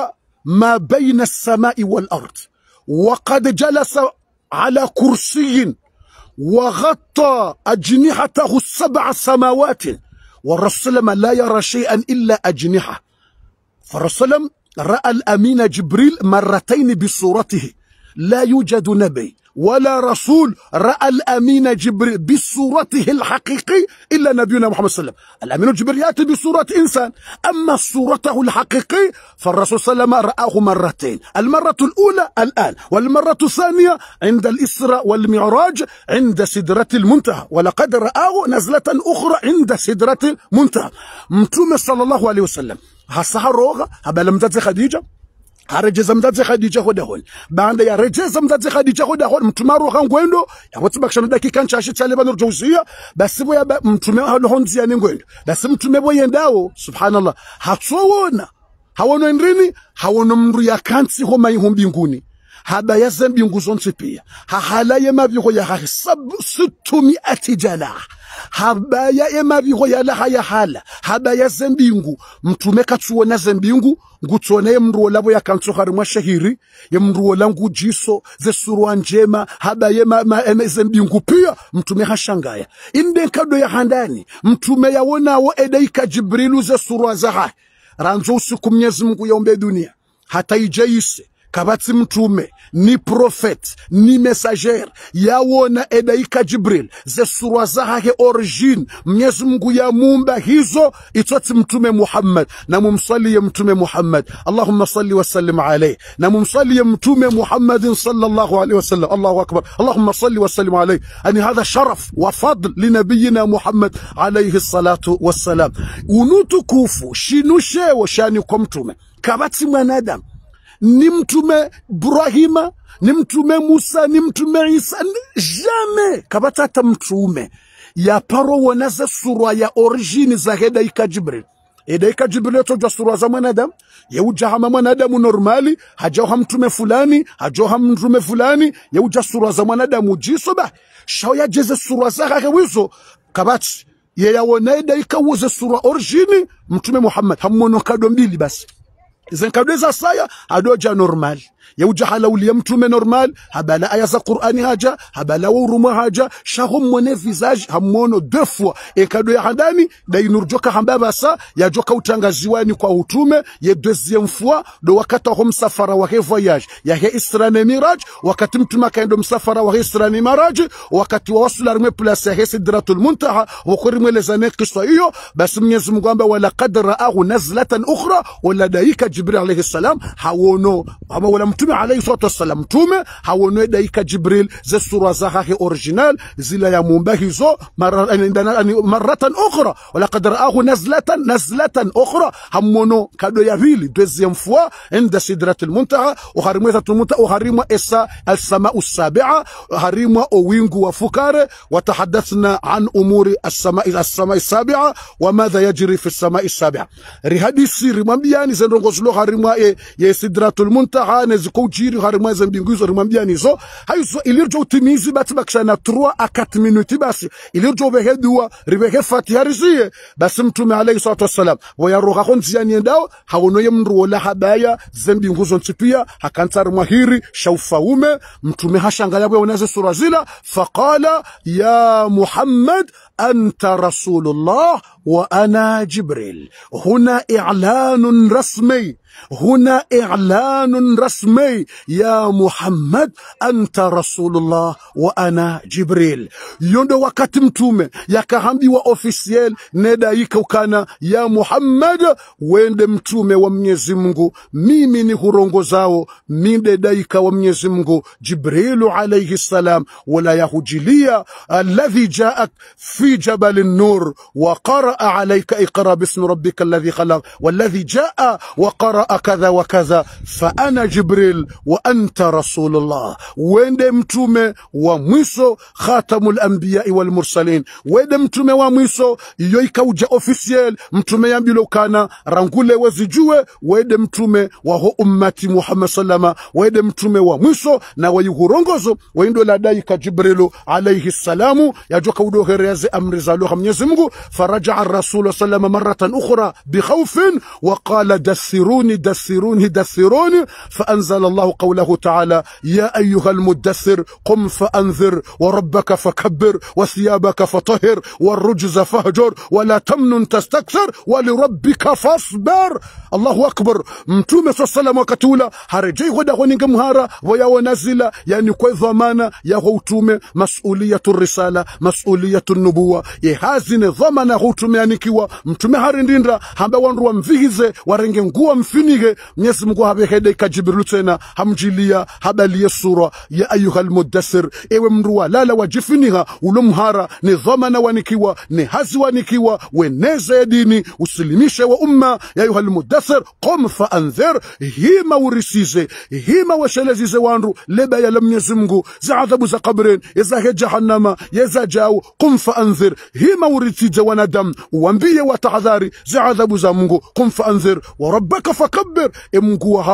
ما بين السماء والأرض وقد جلس على كرسي وغطى أجنحته السبع سماوات والرسول لا يرى شيئا إلا أجنحة فالرسول رأى الأمين جبريل مرتين بصورته لا يوجد نبي ولا رسول رأى الأمين جبريل بصورته الحقيقي إلا نبينا محمد صلى الله عليه وسلم الأمين جبريل يأتي بصورة إنسان أما صورته الحقيقي فالرسول صلى الله عليه وسلم رآه مرتين المرة الأولى الآن والمرة الثانية عند الإسراء والمعراج عند سدرة المنتهى ولقد رآه نزلة أخرى عند سدرة المنتهى متوم صلى الله عليه وسلم هالسحر روغة هبلمتت خديجة ha re jetsa ga rejesa mntatsegaditse go degole banda ya re jetsa rejesa mntatsegaditse go degole mthume a ga ngwendo ya go tsiba tsebakšana dakikantšaši tšale bano josiya basibo ya me ha no hontsi ya ngwendo ba basi mthume boyendawo subhanallah ha tsowona hawono nrini hawono mndu yakantsi go maiho mbinguni haba yaze mbingu zonse pia ha hala hahalaye mabigo ya ga gage sutumi atijala habaya emabigo ya laha ya hala habaya zembingu mtume katsuona zembingu ngutsone yemndu lavo yakantsukari mwa shahiri yemndu langu jiso zesurwa njema haba yema mbingu pia mtume hashangaya inde nkado ya handani mtume yawonawo edaika jibrilu zesurwa zaha ranzo usiku mnyezi mungu yaumbe dunia hata ijeise kabatsi mtume ni prophète ni messagère yaona edaika Jibril zesurwa zahahe origine Mwenyezi Mungu yamumba hizo itoti mtume Muhammad na mumswalie mtume Muhammad Allahumma salli wa alayhi na mtume Muhammad sallallahu alayhi wa Allahu akbar Allahumma salli wa alayhi yani hadha sharaf wa fadl linabiyina Muhammad alayhi salatu wassalam unutukufu shinushewo shani kwa mtume kabati mwanadamu ni mtume Ibrahima, ni mtume Musa, ni mtume Isa, jame kabatata mtume ya paro wonaze sura ya origini za hedaika Jibril edaika Jibril yotoja sura za mwanadamu uja hama mwanadamu normali hajaoha mtume fulani hajaoha mtume fulani ya uja sura za mwanadamu jisoba shao ya jeze sura za hake wizo kabati yeyawonaedaika woze sura origini mtume Muhammad hamono kado mbili basi zinkauleza saya adioja normal ya yewja halaulia mtume normal habala aya za qurani haja habala wa uruma haja shaho shahomwone visage hamwono defwa ekado ya hadani hambaba sa ya joka utangaziwani kwa utume ye deuxième fois do wakati aho msafara wahe voyage yahe isra ne miraj wakati mtume akaendo msafara wa isra ne miraj wakati wa wawasula rimwe plasi yahe sidratul muntaha wako rimwe zane kiswa hiyo basi mwenyezi mungu amba walakad raahu nazlatan ukhra daika jibril alayhi salam hawono ama wala mtume alayhi salatu wasallam mtume haonwe daika jibril ze sura zahake original zila ya mumba hizo maratan wala walaqad raahu nazlatan nazlatan ukhra hamono kado ya vili deuxième fois inda sidrat almuntaha uharimwa sidrat almuntaha uharimwa isa alsamaa السابعة هريمة أوينغو وفكار alsama عن أمور السماء السماء السابعة وماذا يجري في السماء السابعة رهدي سير مبياني زنرغوزلو هريمة يسدرة المنتهى kwa ujiri hari mweze mbinguizo rimwambia nizo haizo ilirjo utimizi bati bakishana 3 a 4 minuti basi ilirjo behe dua ribehe fatiha rizie basi mtume alayhi salatu wassalam wayaroha ya niendao haonoye mru wala habaya zembi nguzo ntipia hakantari mwahiri shaufaume mtume hashangaya bwe unaze sura zila faqala ya muhammad أنت رسول الله وأنا جبريل هنا إعلان رسمي هنا إعلان رسمي يا محمد أنت رسول الله وأنا جبريل يوند وقت متومة يا كهامبي وأوفيسيال ندا يكوكانا يا محمد ويند متومة ومنيزي مغو ميمي نهرونغو زاو ميند دا يكا ومنيزي مغو جبريل عليه السلام ولا يهجليا الذي جاءك في جبل النور وقرأ عليك إقرأ باسم ربك الذي خلق والذي جاء وقرأ qaraa kadha wa kadha fa ana jibril wa anta rasulullah wende mtume wa mwiso khatamu lambiyai walmursalin wende mtume wa mwiso iyo ikauja ofisiel mtume yambiloukana rangule wezijue wede mtume waho ummati muhammad salama wede mtume wa mwiso na wayigurongozo waindo ladaika jibrilu alaihi salamu yajua kaudohereaze amri zaloha mwenyezi mungu farajaa rasulu salama maratan ukhra bikhaufin waqala dasiruni دثروني دثروني دثروني فأنزل الله قوله تعالى يا أيها المدثر قم فأنذر وربك فكبر وثيابك فطهر والرجز فهجر ولا تمن تستكثر ولربك فاصبر الله أكبر متوم صلى الله عليه وسلم وكتولة هرجي غدا غنينك مهارة ويا ونزل يعني كوي ضمانة يا غوتوم مسؤولية الرسالة مسؤولية النبوة يهازن ضمانة غوتوم يعني كوا متوم هرندين را هم بوان روان فيهزة ورنجن قوام في kunige Mwenyezi Mungu habehede kajibrilu tena hamjilia habali sura ya ayuha almudathir ewe mndu walala wajifiniha ulo ni dhamana wanikiwa ni hazi wanikiwa weneze dini usilimishe wa umma ya ayuha almudathir qum faandhir hima urisize hima washelezize wandu leba ya Mwenyezi Mungu za adhabu za kabrin izahe jahannama yeza jau qum faandhir hima urisize wanadamu uambie watahadhari za adhabu za Mungu qum faandhir wa rabbaka akbar et Mungu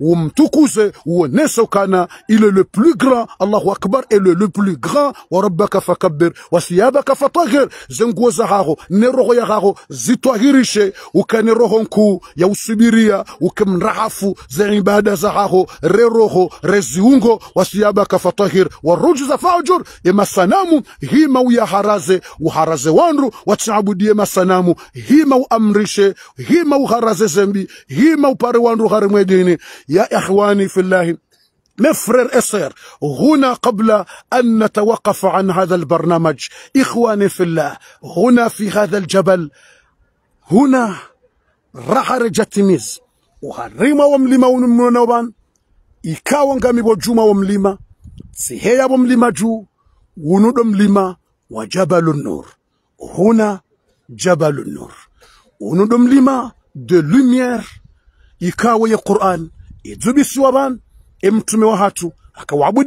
wumtukuse uoneshe kana le plus grand Allahu akbar est le, plus grand wa rabbaka fakabbir wa siyabaka fatahhir zenguo zahao ne roho yahao zitwahirishe ukane roho nku ya usubiria ukimrahafu za ibada zahao re roho re ziungo wa siyabaka fatahhir wa rujza imasanamu hima haraze uharaze wanru wataabudie masanamu hima uamrishe hima uharaze zembi hima ما وباري وان رغار مديني يا إخواني في الله مفرر إصير هنا قبل أن نتوقف عن هذا البرنامج إخواني في الله هنا في هذا الجبل هنا راح رجع تميز وهرما ومليما ونمونوبان إيكا ونغامي وجوما ومليما سيهيا ومليما جو ونود مليما وجبل النور هنا جبل النور ونود مليما de lumière ikawe ya Qur'an idzubiswa emtume wa hatu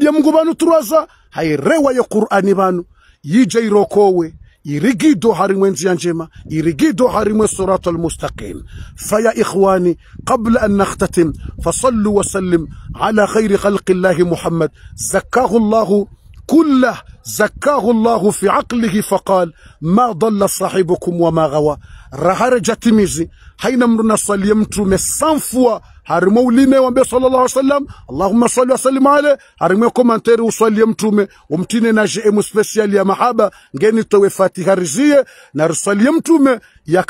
ya Mungu banu turaza hairewa ya Qur'an banu yije irokowe irigido harimwe nzia njema irigido harimwe sirat almustaqim faya ikhwani kabla an nakhtatim fasallu wa sallim ala khairi khalqi Allahi muhammad zakahu Allahu كله زكاه الله في عقله فقال ما ضل صاحبكم وما غوى رهر جتميزي haina mndu nasalie mtume sanfua harimwe uline wambe sallallahu alaihi wasallam allahumma salli sallim ale harimwe komanteri usalie mtume umtine na jemu special ya mahaba ngeni towe fatiha rizie na risalie mtume ya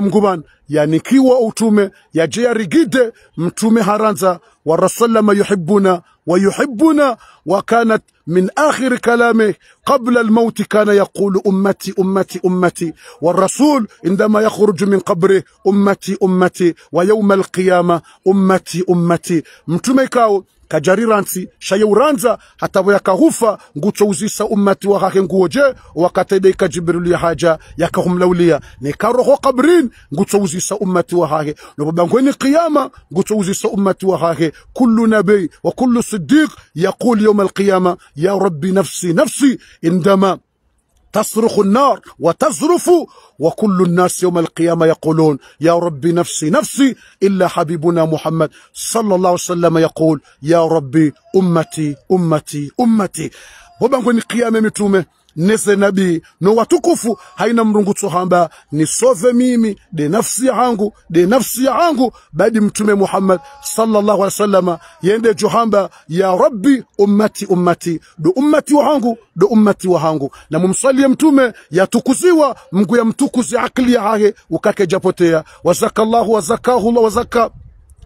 mguman yanikiwa utume yaje yarigide mtume haranza warasallama yuhibbuna ويحبنا وكانت من آخر كلامه قبل الموت كان يقول أمتي أمتي أمتي والرسول عندما يخرج من قبره أمتي أمتي ويوم القيامة أمتي أمتي متميكاو kajari ransi kajariransi shayeuranza hatavo yakahufa ngucho uzisa ummati hake nguoje wakatede ikajibrilu ya haja yakahumlaulia karoho kabrin ngucho uzisa ummati wakake ni kiyama ngucho uzisa ummati hake kullu nabi wa kullu siddiq yaqul yawm alqiyama ya rabbi nafsi nafsi indama تصرخ النار وتزرف وكل الناس يوم القيامة يقولون يا ربي نفسي نفسي إلا حبيبنا محمد صلى الله عليه وسلم يقول يا ربي أمتي أمتي أمتي وبنقول قيامة متومة nese nabii no watukufu haina mrungutso hamba nisove mimi de nafsi yangu de nafsi yangu badi mtume Muhammad sallallahu alaihi sallama yende johamba ya rabbi ummati ummati do ummati wangu do ummati wangu na mumsalie mtume yatukuziwa mngu ya mtukuzi akili yake ukake japotea wazakallahu wazakahu wazaka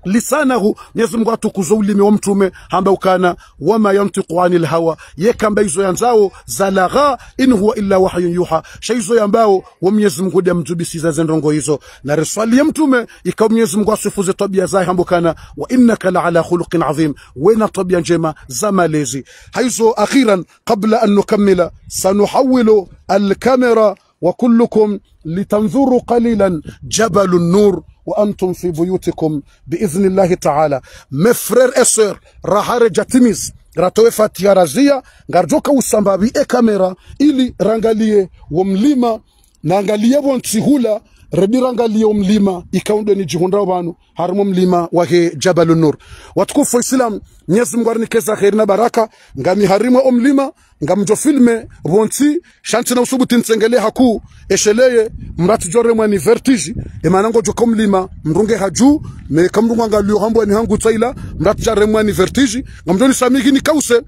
lisanahu Mwenyezi Mungu atukuzo ulimi wa mtume ambao kana wama yantiqu anil hawa yeka mbaizo yanzao zalagha in huwa illa wahyun yuha shaizo yambao wa Mwenyezi Mungu dia za zendongo hizo na reswali ya mtume ikawa Mwenyezi Mungu asifuze tabia zake ambao kana wa innaka la ala khuluqin adhim wena tabia njema za malezi haizo akhiran kabla an nukamila sanuhawilu al kamera wa kullukum litanzuru qalilan jabal an-nur وانتم في بيوتكم باذن الله تعالى مفرر اسر راهر جاتيميز راتو فاتيا رازيا غارجوكا وسامبابي اي كاميرا الي رانغاليه وملما نانغاليه وانتسيهولا redirangaliyo mlima ikaundwe ni jihundao vanu harimo mlima wahe jabalu nur watukufu waislam mwenyezi mungu arinikeza kheri na baraka ngami harimwe o mlima ngamjo filme vonsi shanti na usubuti nsengele haku esheleye mrati jore mwani vertiji vertige emanango joka mlima mrunge haju me kamrungwa ngalio hambo ni hangu tsaila mrati jare mwani vertiji vertige ngamjo ni samiki ni kause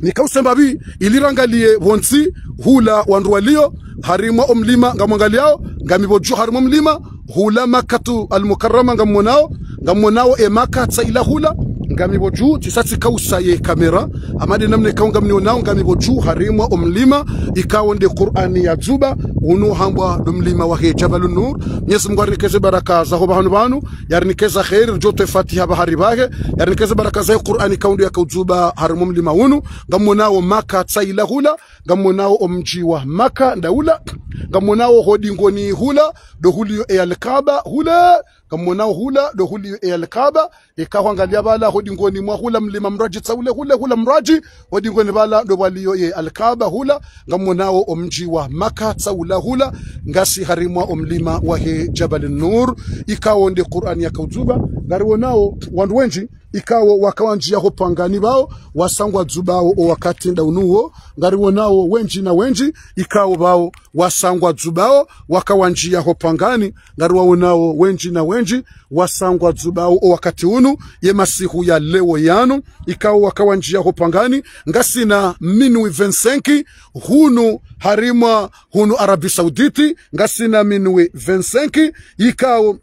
nikausema vi ilirangalie vonsi hula wandu walio harimwa omlima ngamwangaliao ngamivojua harimwa mlima hula makatu almukarama ngamwonao ngamonawo nawo emakatsa ilahula ngamibo juu tisatsi kausa ye kamera amade namne kawo ngamniwo nawo ngamibo juu harimwa omlima ikawo nde qur'ani ya juba uno hambwa do mlima wa he jabal nur nyesi mungu arnikeze baraka za ho bahanu banu yarnikeza khair jote fatiha bahari bahe yarnikeze baraka za qur'ani kaundu ya kaujuba harimwa omlima uno ngamonawo maka tsa ilahula ngamonawo omji wa maka ndaula ngamonawo hodingoni hula do hulio e alkaba hula kamona hula do huli e ikahwangalia bala hodi ngoni mwa hula mlima mraji tsaule hula hula mraji hodi ngoni bala do walio e alkaba hula ngamonao omji wa maka tsaula hula ngasi harimwa omlima wa he jabal nur ikawonde e qur'an ya kauzuba gari wandu wenji ikawo wakawanjia ho pangani bao wasangwa dzubao o wakati nda unuo ngariwo nao wenji na wenji ikawo bao wasangwa dzubao wakawanjia ho pangani ngariwo nao wenji na wenji wasangwa dzubao o wakati unu ye masihu ya leo yanu ikawo wakawanjia ho pangani na minwi vensenki hunu harima hunu Arabi Sauditi na minwi vensenki ikawo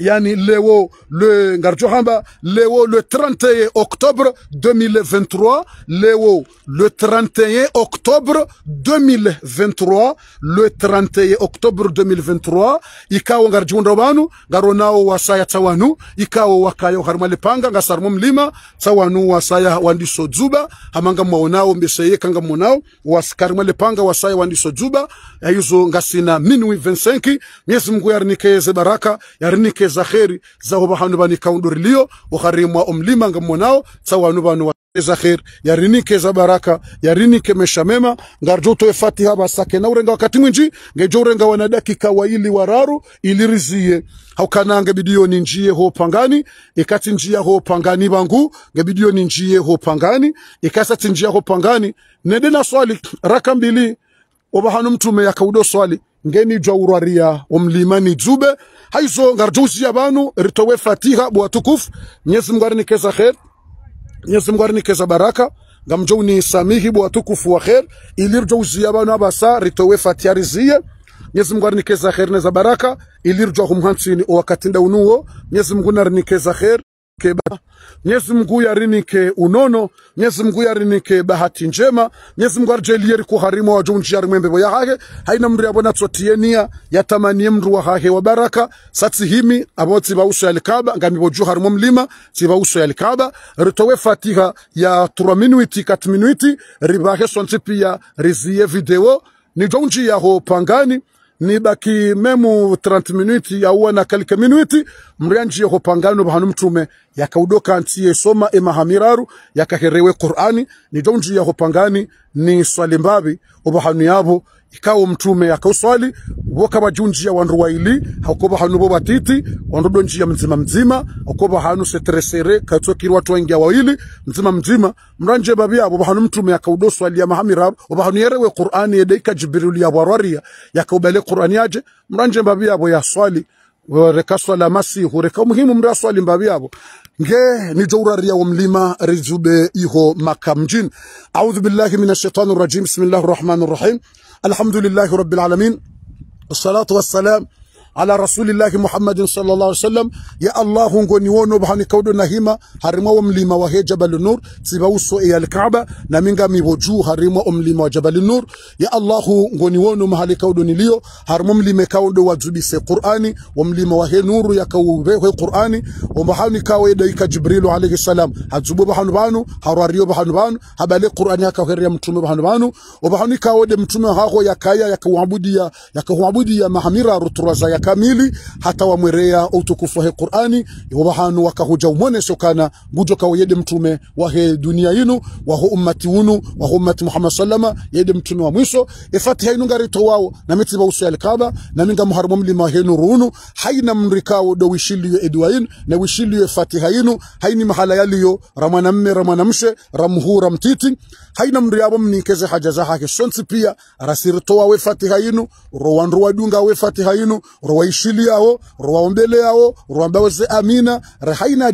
yani leo le ngarjohamba leo le 31 octobre 2023 leo le 31 octobre 2023 le 31 octobre 2023 ikawa ngarjunda banu ngaronao wasaya tsawanu ikawa wakayo harma lepanga ngasarmo mlima tsawanu wasaya wandiso dzuba hamanga mwaonao mbeseye kanga mwanao wasikarma lepanga wasaya wandiso dzuba ayizo ngasina minwi 25 mwezi mungu yarinikeze baraka yarinikeze za kheri zaho vahanu vanikaunduriliyo ukharimwa ngamonao tsa wanu banu za kheri yarinike za baraka yarinike mesha mema ngarjo toe fatiha sake na urenga wakati mwinji ngejo urenga wana dakika wa ili wararu ili ilirizie haukanange bidio ni njie ho pangani ikati njia ho pangani bangu ngebidio ni njie ho pangani ikasa njia ho pangani nede na swali raka mbili obahanu mtume yakaudo swali ngeni jwa uraria omlimani zube haizo ngarjusi ya banu ritowe fatiha bwa tukufu Mwenyezi Mungu alinikeza khair Mwenyezi Mungu alinikeza baraka ngamjouni samihi bwa tukufu wa khair ilirjusi ya banu abasa ritowe fatiha rizie Mwenyezi Mungu alinikeza khair na baraka ilirjwa humhansini wakati ndaunuo Mwenyezi Mungu alinikeza khair ke nyesi Mungu yarinike unono nyesi Mungu yarinike bahati njema nyesi Mungu arjelieri kuharimo wa junji yarimwe ya hake haina mri mndu yabona tsotienia ya mru wa hake wa baraka sati himi abo tiba uso ya likaba ngamibo ju harimo mlima tiba uso ya likaba ritowe fatiha ya 3 minuti kat minuti ribahe sonti pia rizie video ni ya ho pangani ni baki memu 30 minuti yauwa na kalika minuti mrianji yako pangano bahanu mtume yakaudoka antiye soma emahamiraru yakaherewe qur'ani ni donji yako pangani ni swalimbabi ubahanu yabo ikawo mtume akauswali woka wandu waili hakoba hanu bo batiti donji ya mzima mzima hakoba hanu setresere katokiri watu wengi waili mzima mzima mranje babi abo hanu mtume akaudoswa ya mahamira oba hanu yerewe Qur'ani ya yedeika jibril ya warwaria yakaubale Qur'ani aje mranje babi abo ya swali reka swala masihu reka muhimu mra swali babi abo nge ni jawraria wa mlima rizube iho makamjin audhu billahi minash shaitani rajim bismillahir rahmanir rahim الحمد لله رب العالمين والصلاة والسلام ala rasulillahi muhammadin sallallahu alaihi wasallam ya allah ngoni wono bahani kaudo na hima harimwa mlima wa he jabal nur siba uso e al na minga miboju harimwa mlima wa jabal nur ya allah ngoni wono mahali kaudo nilio harimwa mlima kaudo wa jubise qurani wa mlima wa he nuru ya kauwe qurani wa bahani kawe daika jibril alaihi salam hazubu bahanu banu harwariyo bahanu banu habale qurani ya kaheri ya mtume bahanu banu wa bahani kawe de mtume ya kuabudia ya kuabudia mahamira ruturaza ya kamili hata wamwerea utukufu wa qur'ani yoba wakahuja umone sokana gujoka yede mtume wa he dunia yinu wa hu ummati wunu wa hu ummati muhammad sallama yede mtume wa mwisho ifatiha inu ngarito wao na miti ba usu alkaba na minga muharram mlima henu runu haina mrikao do wishili yo edwain na wishili yo ifati hayinu haini mahala yaliyo ramana mme ramana mshe ramhu ramtiti haina mriabo mnikeze haja za hake sonsi pia rasirito wawe hayinu inu rowanruwa dunga we fatiha hayinu rwawishiliawo yao rwambaweze amina rehaina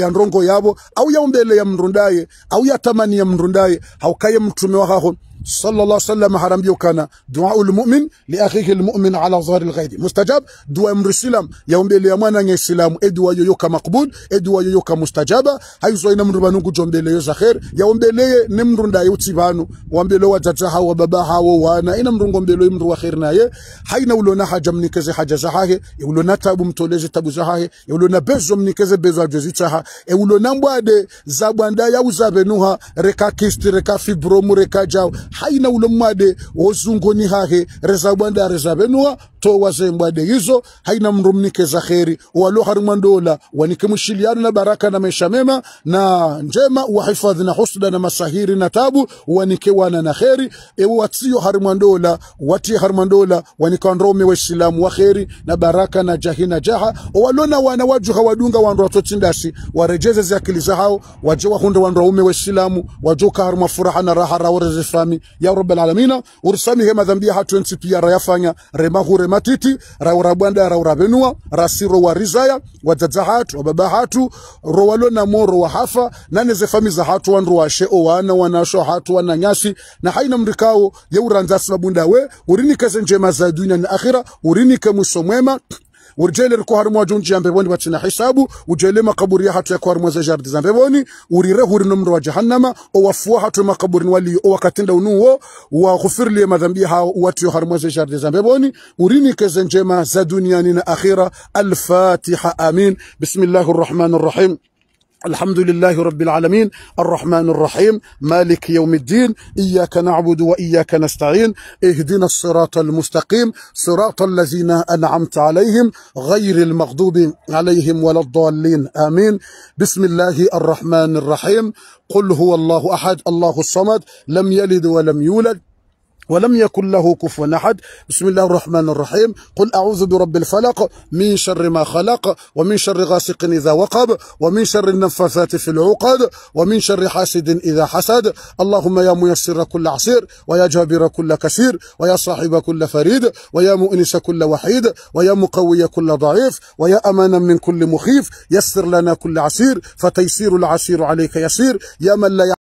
ya ndongo yavo au yaombelea mndu ndaye au yatamania mndu ndaye haukaye mtume wa haho صلى الله عليه وسلم حرم يوكانا دعاء المؤمن لاخيه المؤمن على ظهر الغيب مستجاب دعاء امر السلام يوم بيلي يمانا السلام ادوا إيه يوكا مقبول ادوا إيه يوكا مستجابة هاي زوين امر بانو جون بيلي يوزا خير يوم بيلي نمر دا يوتي بانو وام بيلو وجاجاها وباباها ووانا اين امر قم بيلو امر وخيرنا يه هاي نولو نحا جمني كزي حاجة زحاه يولو نتابو متولزي تابو زحاه يولو نبزو مني كزي بزو عجزي تاها يولو نمواد زابوان دا يوزا بنوها ركا كيست ركا فيبرومو ركا جاو haina ule mwade ozungoni hahe rezabwanda bwanda to wazembwade hizo haina mrumnike za kheri walo harimwandola wanike mwishiliano na baraka na maisha mema na njema wahifadhi na husda na masahiri na tabu wanike wana na kheri ewe watsio harimwandola watie harimwandola wanikandrome waislamu wa kheri na baraka na jahi na jaha walona wana waju hawadunga wandu watotindasi warejeze ziakili zahao waje wahunde wandu waume waislamu wajuka harimwa furaha na raha raworezefami ya rabbil alamina ursamihe madhambia hatu 20 pia rayafanya remahure matiti raurabwanda rauravenua rasiro warizaya wadzadza hatu wababa hatu moro wa hafa naneze fami za hatu sheo wana wanasho hatu wananyasi na haina mrikao yeuranzasi babunda we urinikaze njema za dunia na akhira urinike mwiso mwema urjelere ko harimo wajunjiyambe boni batsina hisabu ujele makaburi ya hatu yako harimo za jardi zambe boni urire huri nomro wa jahannama o wafua hatu makaburi wali o wakatinda unuwo wa madhambi ha watu harimo za jardi zambe boni urini keze njema za duniani na akhira al-fatiha amin bismillahir rahim الحمد لله رب العالمين الرحمن الرحيم مالك يوم الدين إياك نعبد وإياك نستعين اهدنا الصراط المستقيم صراط الذين أنعمت عليهم غير المغضوب عليهم ولا الضالين آمين بسم الله الرحمن الرحيم قل هو الله أحد الله الصمد لم يلد ولم يولد ولم يكن له كفوا احد بسم الله الرحمن الرحيم قل اعوذ برب الفلق من شر ما خلق ومن شر غاسق اذا وقب ومن شر النفاثات في العقد ومن شر حاسد اذا حسد اللهم يا ميسر كل عسير ويا جابر كل كثير ويا صاحب كل فريد ويا مؤنس كل وحيد ويا مقوي كل ضعيف ويا امانا من كل مخيف يسر لنا كل عسير فتيسير العسير عليك يسير يا من لا